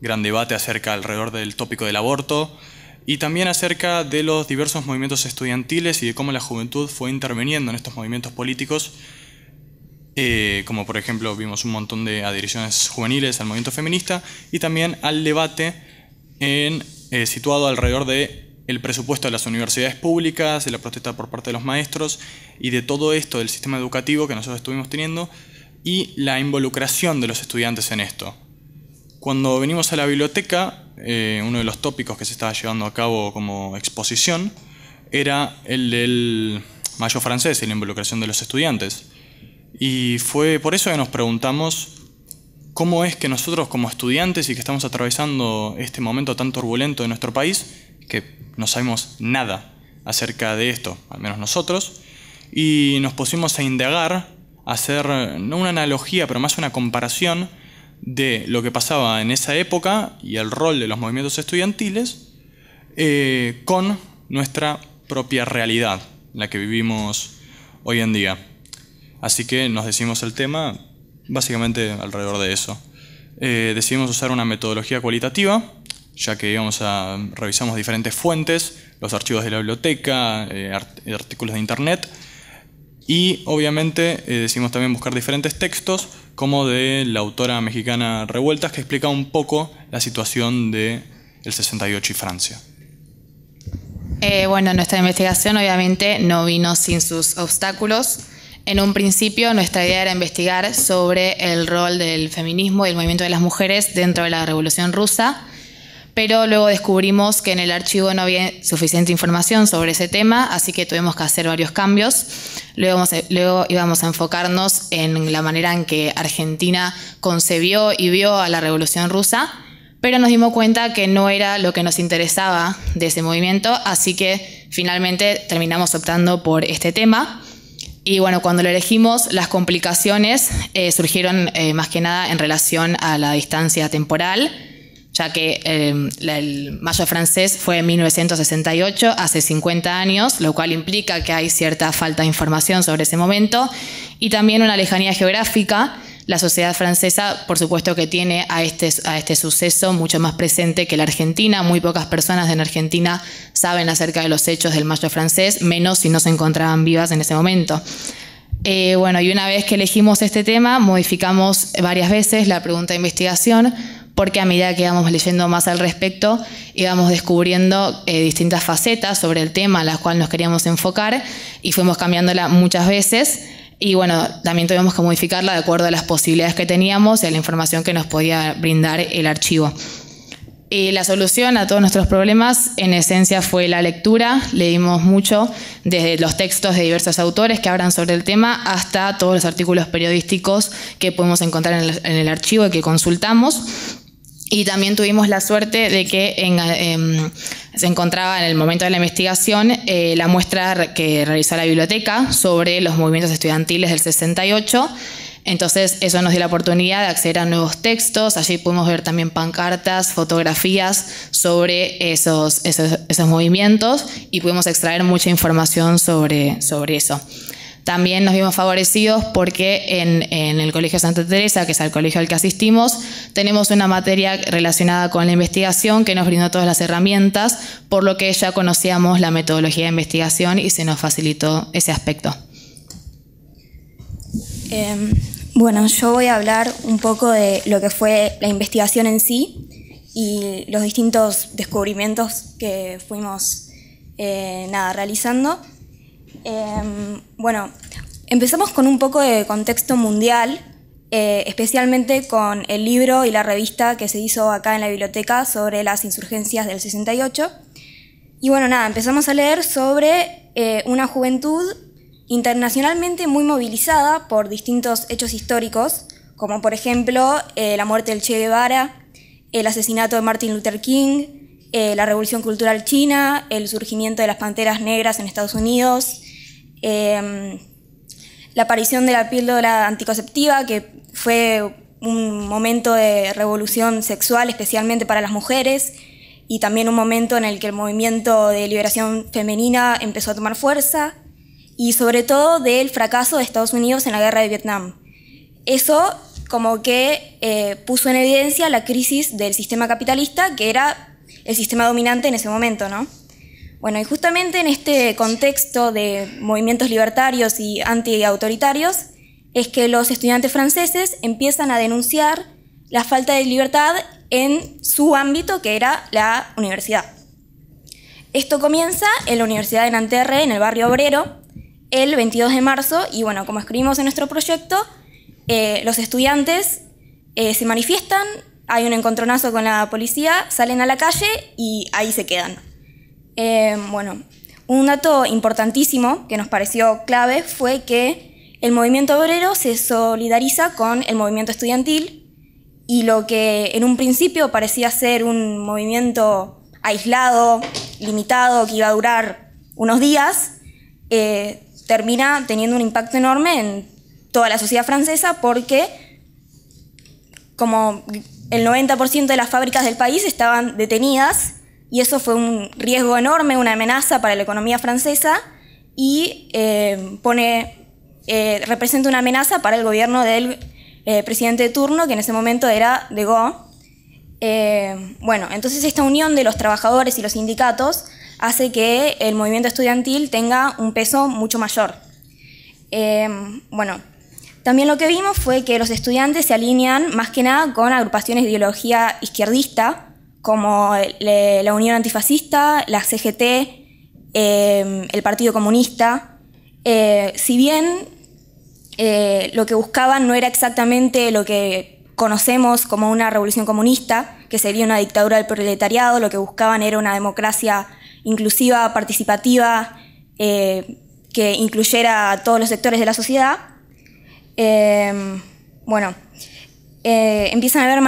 gran debate acerca alrededor del tópico del aborto, y también acerca de los diversos movimientos estudiantiles y de cómo la juventud fue interviniendo en estos movimientos políticos eh, como por ejemplo vimos un montón de adhericiones juveniles al movimiento feminista y también al debate eh, situado alrededor de el presupuesto de las universidades públicas, de la protesta por parte de los maestros y de todo esto del sistema educativo que nosotros estuvimos teniendo y la involucración de los estudiantes en esto. Cuando venimos a la biblioteca, eh, uno de los tópicos que se estaba llevando a cabo como exposición era el del mayo francés y la involucración de los estudiantes. Y fue por eso que nos preguntamos cómo es que nosotros como estudiantes y que estamos atravesando este momento tan turbulento de nuestro país, que no sabemos nada acerca de esto, al menos nosotros, y nos pusimos a indagar, a hacer no una analogía, pero más una comparación de lo que pasaba en esa época y el rol de los movimientos estudiantiles eh, con nuestra propia realidad, la que vivimos hoy en día. Así que nos decimos el tema básicamente alrededor de eso. Eh, decidimos usar una metodología cualitativa, ya que íbamos a, ah, revisamos diferentes fuentes, los archivos de la biblioteca, eh, artículos de internet, y obviamente eh, decidimos también buscar diferentes textos, como de la autora mexicana Revueltas, que explica un poco la situación de el 68 y Francia. bueno, nuestra investigación obviamente no vino sin sus obstáculos. En un principio nuestra idea era investigar sobre el rol del feminismo y el movimiento de las mujeres dentro de la Revolución Rusa, pero luego descubrimos que en el archivo no había suficiente información sobre ese tema, así que tuvimos que hacer varios cambios. Luego, íbamos a enfocarnos en la manera en que Argentina concebió y vio a la Revolución Rusa, pero nos dimos cuenta que no era lo que nos interesaba de ese movimiento, así que finalmente terminamos optando por este tema. Y bueno, cuando lo elegimos, las complicaciones eh, surgieron eh, más que nada en relación a la distancia temporal ya que eh, el mayo francés fue en 1968, hace 50 años, lo cual implica que hay cierta falta de información sobre ese momento y también una lejanía geográfica. La sociedad francesa, por supuesto que tiene este, a este, suceso mucho más presente que la Argentina. Muy pocas personas en Argentina saben acerca de los hechos del mayo francés, menos si no se encontraban vivas en ese momento. Eh, bueno, y una vez que elegimos este tema, modificamos varias veces la pregunta de investigación porque a medida que íbamos leyendo más al respecto, íbamos descubriendo eh, distintas facetas sobre el tema a las cuales nos queríamos enfocar y fuimos cambiándola muchas veces. Y bueno, también tuvimos que modificarla de acuerdo a las posibilidades que teníamos y a la información que nos podía brindar el archivo. Eh, la solución a todos nuestros problemas en esencia fue la lectura. Leímos mucho, desde los textos de diversos autores que hablan sobre el tema hasta todos los artículos periodísticos que podemos encontrar en el archivo y que consultamos. Y también tuvimos la suerte de que em, se encontraba en el momento de la investigación eh, la muestra que realizó la biblioteca sobre los movimientos estudiantiles del 68. Entonces eso nos dio la oportunidad de acceder a nuevos textos, allí pudimos ver también pancartas, fotografías sobre esos, movimientos y pudimos extraer mucha información sobre eso también nos vimos favorecidos porque en, el Colegio Santa Teresa, que es el colegio al que asistimos, tenemos una materia relacionada con la investigación que nos brindó todas las herramientas, por lo que ya conocíamos la metodología de investigación y se nos facilitó ese aspecto. Em, bueno, yo voy a hablar un poco de lo que fue la investigación en sí y los distintos descubrimientos que fuimos eh, nada, realizando. Em, bueno, empezamos con un poco de contexto mundial, eh, especialmente con el libro y la revista que se hizo acá en la biblioteca sobre las insurgencias del 68. Y bueno, nada, empezamos a leer sobre eh, una juventud internacionalmente muy movilizada por distintos hechos históricos, como por ejemplo eh, la muerte del Che Guevara, el asesinato de Martin Luther King, la revolución cultural china, el surgimiento de las panteras negras en Estados Unidos, Em, la aparición de la píldora anticonceptiva, que fue un momento de revolución sexual, especialmente para las mujeres, y también un momento en el que el movimiento de liberación femenina empezó a tomar fuerza, y sobre todo del fracaso de Estados Unidos en la guerra de Vietnam. Eso como que eh, puso en evidencia la crisis del sistema capitalista, que era el sistema dominante en ese momento, ¿no? Bueno, y justamente en este contexto de movimientos libertarios y antiautoritarios es que los estudiantes franceses empiezan a denunciar la falta de libertad en su ámbito, que era la universidad. Esto comienza en la Universidad de Nanterre, en el barrio obrero, el 22 de marzo, y bueno, como escribimos en nuestro proyecto, eh, los estudiantes eh, se manifiestan, hay un encontronazo con la policía, salen a la calle y ahí se quedan. Eh, bueno, un dato importantísimo que nos pareció clave fue que el movimiento obrero se solidariza con el movimiento estudiantil y lo que en un principio parecía ser un movimiento aislado, limitado, que iba a durar unos días, eh, termina teniendo un impacto enorme en toda la sociedad francesa porque como el 90% de las fábricas del país estaban detenidas y eso fue un riesgo enorme, una amenaza para la economía francesa y eh, eh, representa una amenaza para el gobierno del eh, presidente de turno, que en ese momento era de Gaulle. bueno, entonces esta unión de los trabajadores y los sindicatos hace que el movimiento estudiantil tenga un peso mucho mayor. bueno, también lo que vimos fue que los estudiantes se alinean más que nada con agrupaciones de ideología izquierdista, como la Unión Antifascista, la CGT, em, el Partido Comunista. Eh, si bien eh, lo que buscaban no era exactamente lo que conocemos como una revolución comunista, que sería una dictadura del proletariado, lo que buscaban era una democracia inclusiva, participativa, eh, que incluyera a todos los sectores de la sociedad. Em, bueno, eh, empiezan a haber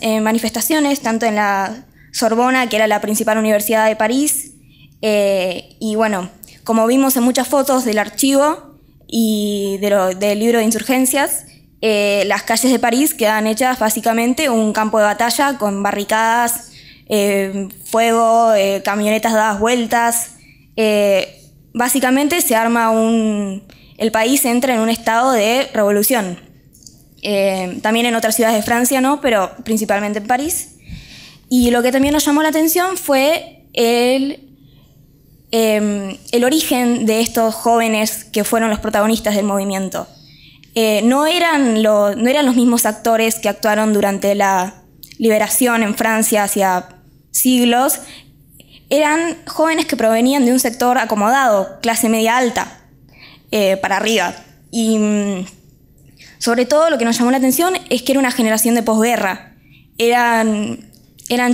eh, manifestaciones, tanto en la Sorbona, que era la principal universidad de París, eh, y bueno, como vimos en muchas fotos del archivo y del libro de insurgencias, las calles de París quedan hechas básicamente un campo de batalla con barricadas, fuego, camionetas dadas vueltas. básicamente se arma un... El país entra en un estado de revolución. Eh, también en otras ciudades de Francia, ¿no? pero principalmente en París. Y lo que también nos llamó la atención fue el, em, el origen de estos jóvenes que fueron los protagonistas del movimiento. Eh, no, eran no eran los mismos actores que actuaron durante la liberación en Francia hacia siglos, eran jóvenes que provenían de un sector acomodado, clase media alta, eh, para arriba. Y mm, sobre todo lo que nos llamó la atención es que era una generación de posguerra. Eran,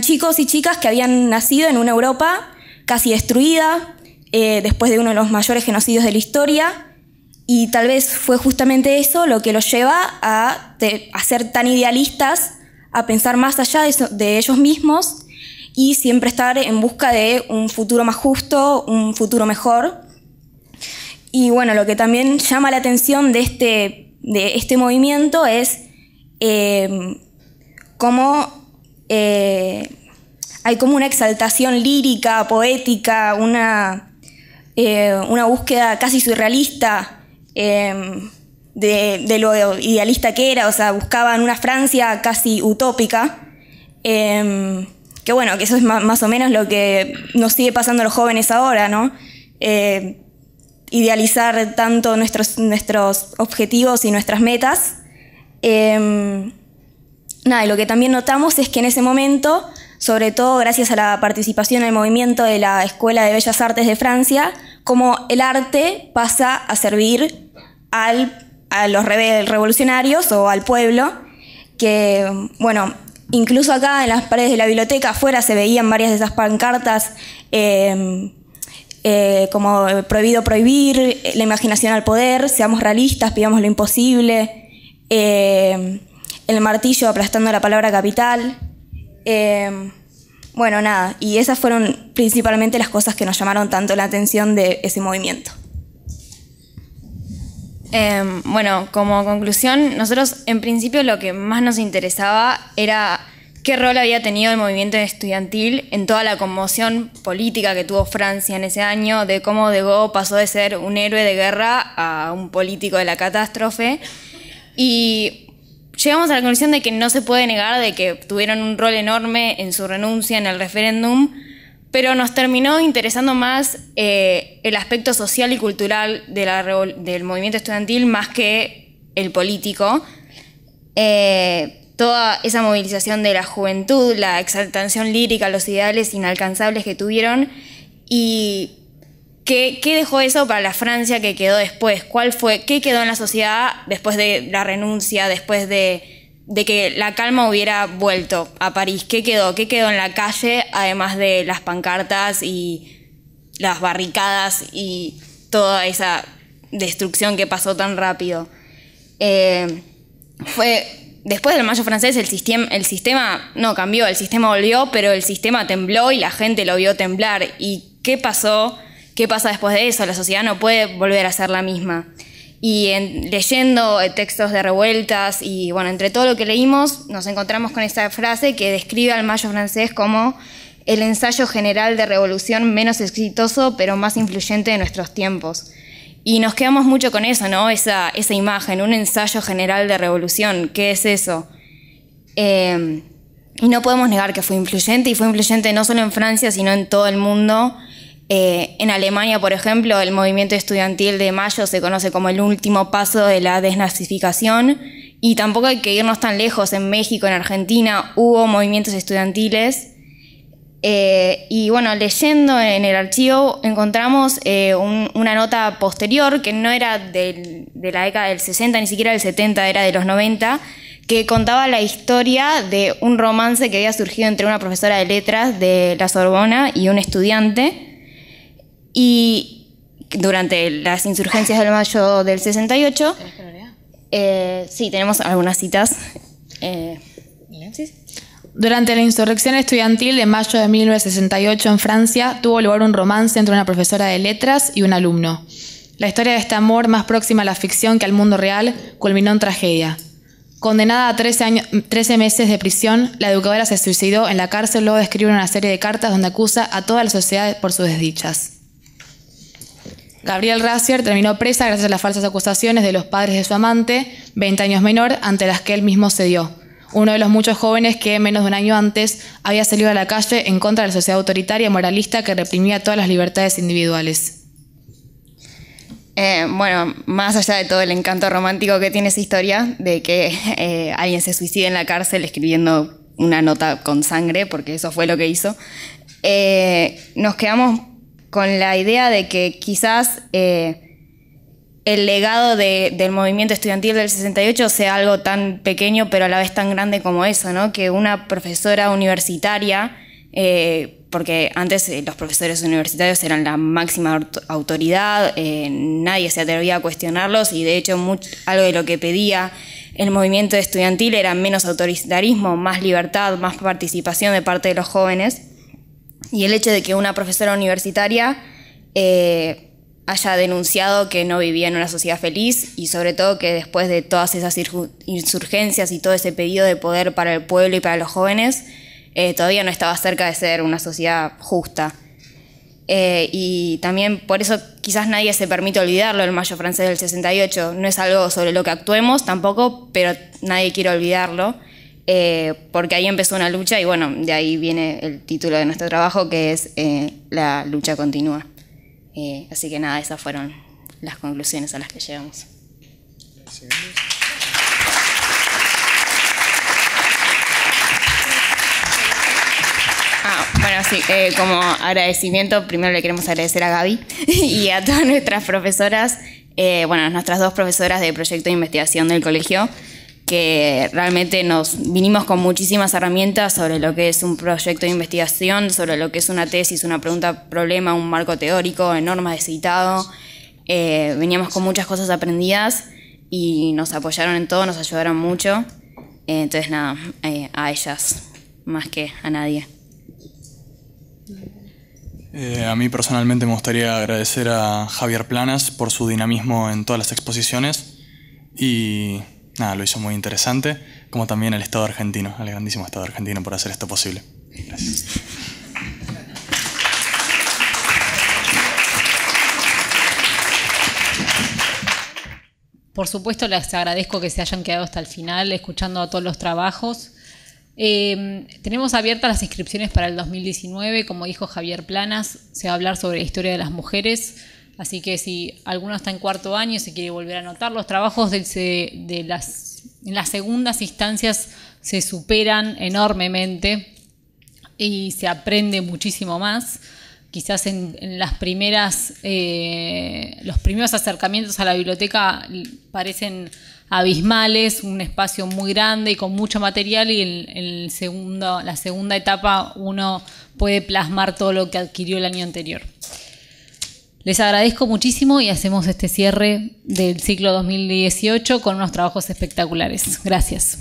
chicos y chicas que habían nacido en una Europa casi destruida, eh, después de uno de los mayores genocidios de la historia, y tal vez fue justamente eso lo que los lleva a, ser tan idealistas, a pensar más allá de ellos mismos y siempre estar en busca de un futuro más justo, un futuro mejor. Y bueno, lo que también llama la atención de este de este movimiento es eh, como eh, hay como una exaltación lírica, poética, una, eh, una búsqueda casi surrealista em, de, lo idealista que era, o sea, buscaban una Francia casi utópica. Em, que bueno, que eso es más, o menos lo que nos sigue pasando a los jóvenes ahora, ¿no? idealizar tanto nuestros, nuestros objetivos y nuestras metas. Em, nada, y lo que también notamos es que en ese momento, sobre todo gracias a la participación en el movimiento de la Escuela de Bellas Artes de Francia, como el arte pasa a servir al, a los revolucionarios o al pueblo, que, bueno, incluso acá en las paredes de la biblioteca afuera se veían varias de esas pancartas. Em, eh, como eh, prohibido prohibir, eh, la imaginación al poder, seamos realistas, pidamos lo imposible, el martillo aplastando la palabra capital. bueno, nada, y esas fueron principalmente las cosas que nos llamaron tanto la atención de ese movimiento. Em, bueno, como conclusión, nosotros en principio lo que más nos interesaba era ¿Qué rol había tenido el movimiento estudiantil en toda la conmoción política que tuvo Francia en ese año, de cómo De Gaulle pasó de ser un héroe de guerra a un político de la catástrofe? Y llegamos a la conclusión de que no se puede negar de que tuvieron un rol enorme en su renuncia en el referéndum, pero nos terminó interesando más eh, el aspecto social y cultural del movimiento estudiantil más que el político. Eh, toda esa movilización de la juventud, la exaltación lírica, los ideales inalcanzables que tuvieron y ¿Qué, dejó eso para la Francia que quedó después? ¿Cuál fue, qué quedó en la sociedad después de la renuncia, después de, de, que la calma hubiera vuelto a París? ¿Qué quedó? ¿Qué quedó en la calle, además de las pancartas y las barricadas y toda esa destrucción que pasó tan rápido? Eh, fue después del mayo francés el sistema, no cambió, el sistema volvió, pero el sistema tembló y la gente lo vio temblar. ¿Y qué pasó? ¿Qué pasa después de eso? La sociedad no puede volver a ser la misma. Y leyendo eh, textos de revueltas y bueno, entre todo lo que leímos, nos encontramos con esta frase que describe al mayo francés como el ensayo general de revolución menos exitoso pero más influyente de nuestros tiempos. Y nos quedamos mucho con eso, ¿no? Esa, esa imagen, un ensayo general de revolución, ¿qué es eso? Em, y no podemos negar que fue influyente, y fue influyente no solo en Francia, sino en todo el mundo. Eh, en Alemania, por ejemplo, el movimiento estudiantil de mayo se conoce como el último paso de la desnazificación. Y tampoco hay que irnos tan lejos. En México, en Argentina, hubo movimientos estudiantiles eh, y bueno, leyendo en el archivo encontramos eh, una nota posterior que no era de la década del 60, ni siquiera del 70, era de los 90, que contaba la historia de un romance que había surgido entre una profesora de letras de la Sorbona y un estudiante. Y durante las insurgencias del mayo del 68... Eh, sí, tenemos algunas citas. Durante la insurrección estudiantil de mayo de 1968 en Francia, tuvo lugar un romance entre una profesora de letras y un alumno. La historia de este amor, más próxima a la ficción que al mundo real, culminó en tragedia. Condenada a 13, meses de prisión, la educadora se suicidó en la cárcel luego de escribir una serie de cartas donde acusa a toda la sociedad por sus desdichas. Gabriel Razier terminó presa gracias a las falsas acusaciones de los padres de su amante, 20 años menor, ante las que él mismo cedió uno de los muchos jóvenes que menos de un año antes había salido a la calle en contra de la sociedad autoritaria moralista que reprimía todas las libertades individuales. Eh, bueno, más allá de todo el encanto romántico que tiene esa historia, de que <laughs> eh, alguien se suicida en la cárcel escribiendo una nota con sangre, porque eso fue lo que hizo, eh, nos quedamos con la idea de que quizás el legado del movimiento estudiantil del 68 sea algo tan pequeño pero a la vez tan grande como eso, ¿no? Que una profesora universitaria, eh, porque antes eh, los profesores universitarios eran la máxima autoridad, eh, nadie se atrevía a cuestionarlos y de hecho algo de lo que pedía el movimiento estudiantil era menos autoritarismo, más libertad, más participación de parte de los jóvenes y el hecho de que una profesora universitaria haya denunciado que no vivía en una sociedad feliz y sobre todo que después de todas esas insurgencias y todo ese pedido de poder para el pueblo y para los jóvenes, eh, todavía no estaba cerca de ser una sociedad justa. Eh, y también por eso quizás nadie se permite olvidarlo el mayo francés del 68. No es algo sobre lo que actuemos tampoco, pero nadie quiere olvidarlo, eh, porque ahí empezó una lucha y bueno, de ahí viene el título de nuestro trabajo que es La lucha continúa. Eh, así que nada, esas fueron las conclusiones a las que llegamos. Ah, bueno, sí, eh, como agradecimiento, primero le queremos agradecer a Gaby <laughs> y a todas nuestras profesoras, eh, bueno, nuestras dos profesoras de proyecto de investigación del colegio, que realmente nos vinimos con muchísimas herramientas sobre lo que es un proyecto de investigación, sobre lo que es una tesis, una pregunta, problema, un marco teórico, normas de citado. Eh, veníamos con muchas cosas aprendidas y nos apoyaron en todo, nos ayudaron mucho. Eh, entonces, nada, eh, a ellas más que a nadie. a mí personalmente me gustaría agradecer a Javier Planas por su dinamismo en todas las exposiciones y nada, lo hizo muy interesante, como también el Estado argentino, al grandísimo Estado argentino por hacer esto posible. Gracias. Por supuesto, les agradezco que se hayan quedado hasta el final escuchando a todos los trabajos. Eh, tenemos abiertas las inscripciones para el 2019, como dijo Javier Planas, se va a hablar sobre la historia de las mujeres. Así que si alguno está en cuarto año y se quiere volver a anotar, los trabajos de, las, en las segundas instancias se superan enormemente y se aprende muchísimo más. Quizás en, las primeras, eh, los primeros acercamientos a la biblioteca parecen abismales, un espacio muy grande y con mucho material y en, segundo, la segunda etapa uno puede plasmar todo lo que adquirió el año anterior. Les agradezco muchísimo y hacemos este cierre del ciclo 2018 con unos trabajos espectaculares. Gracias.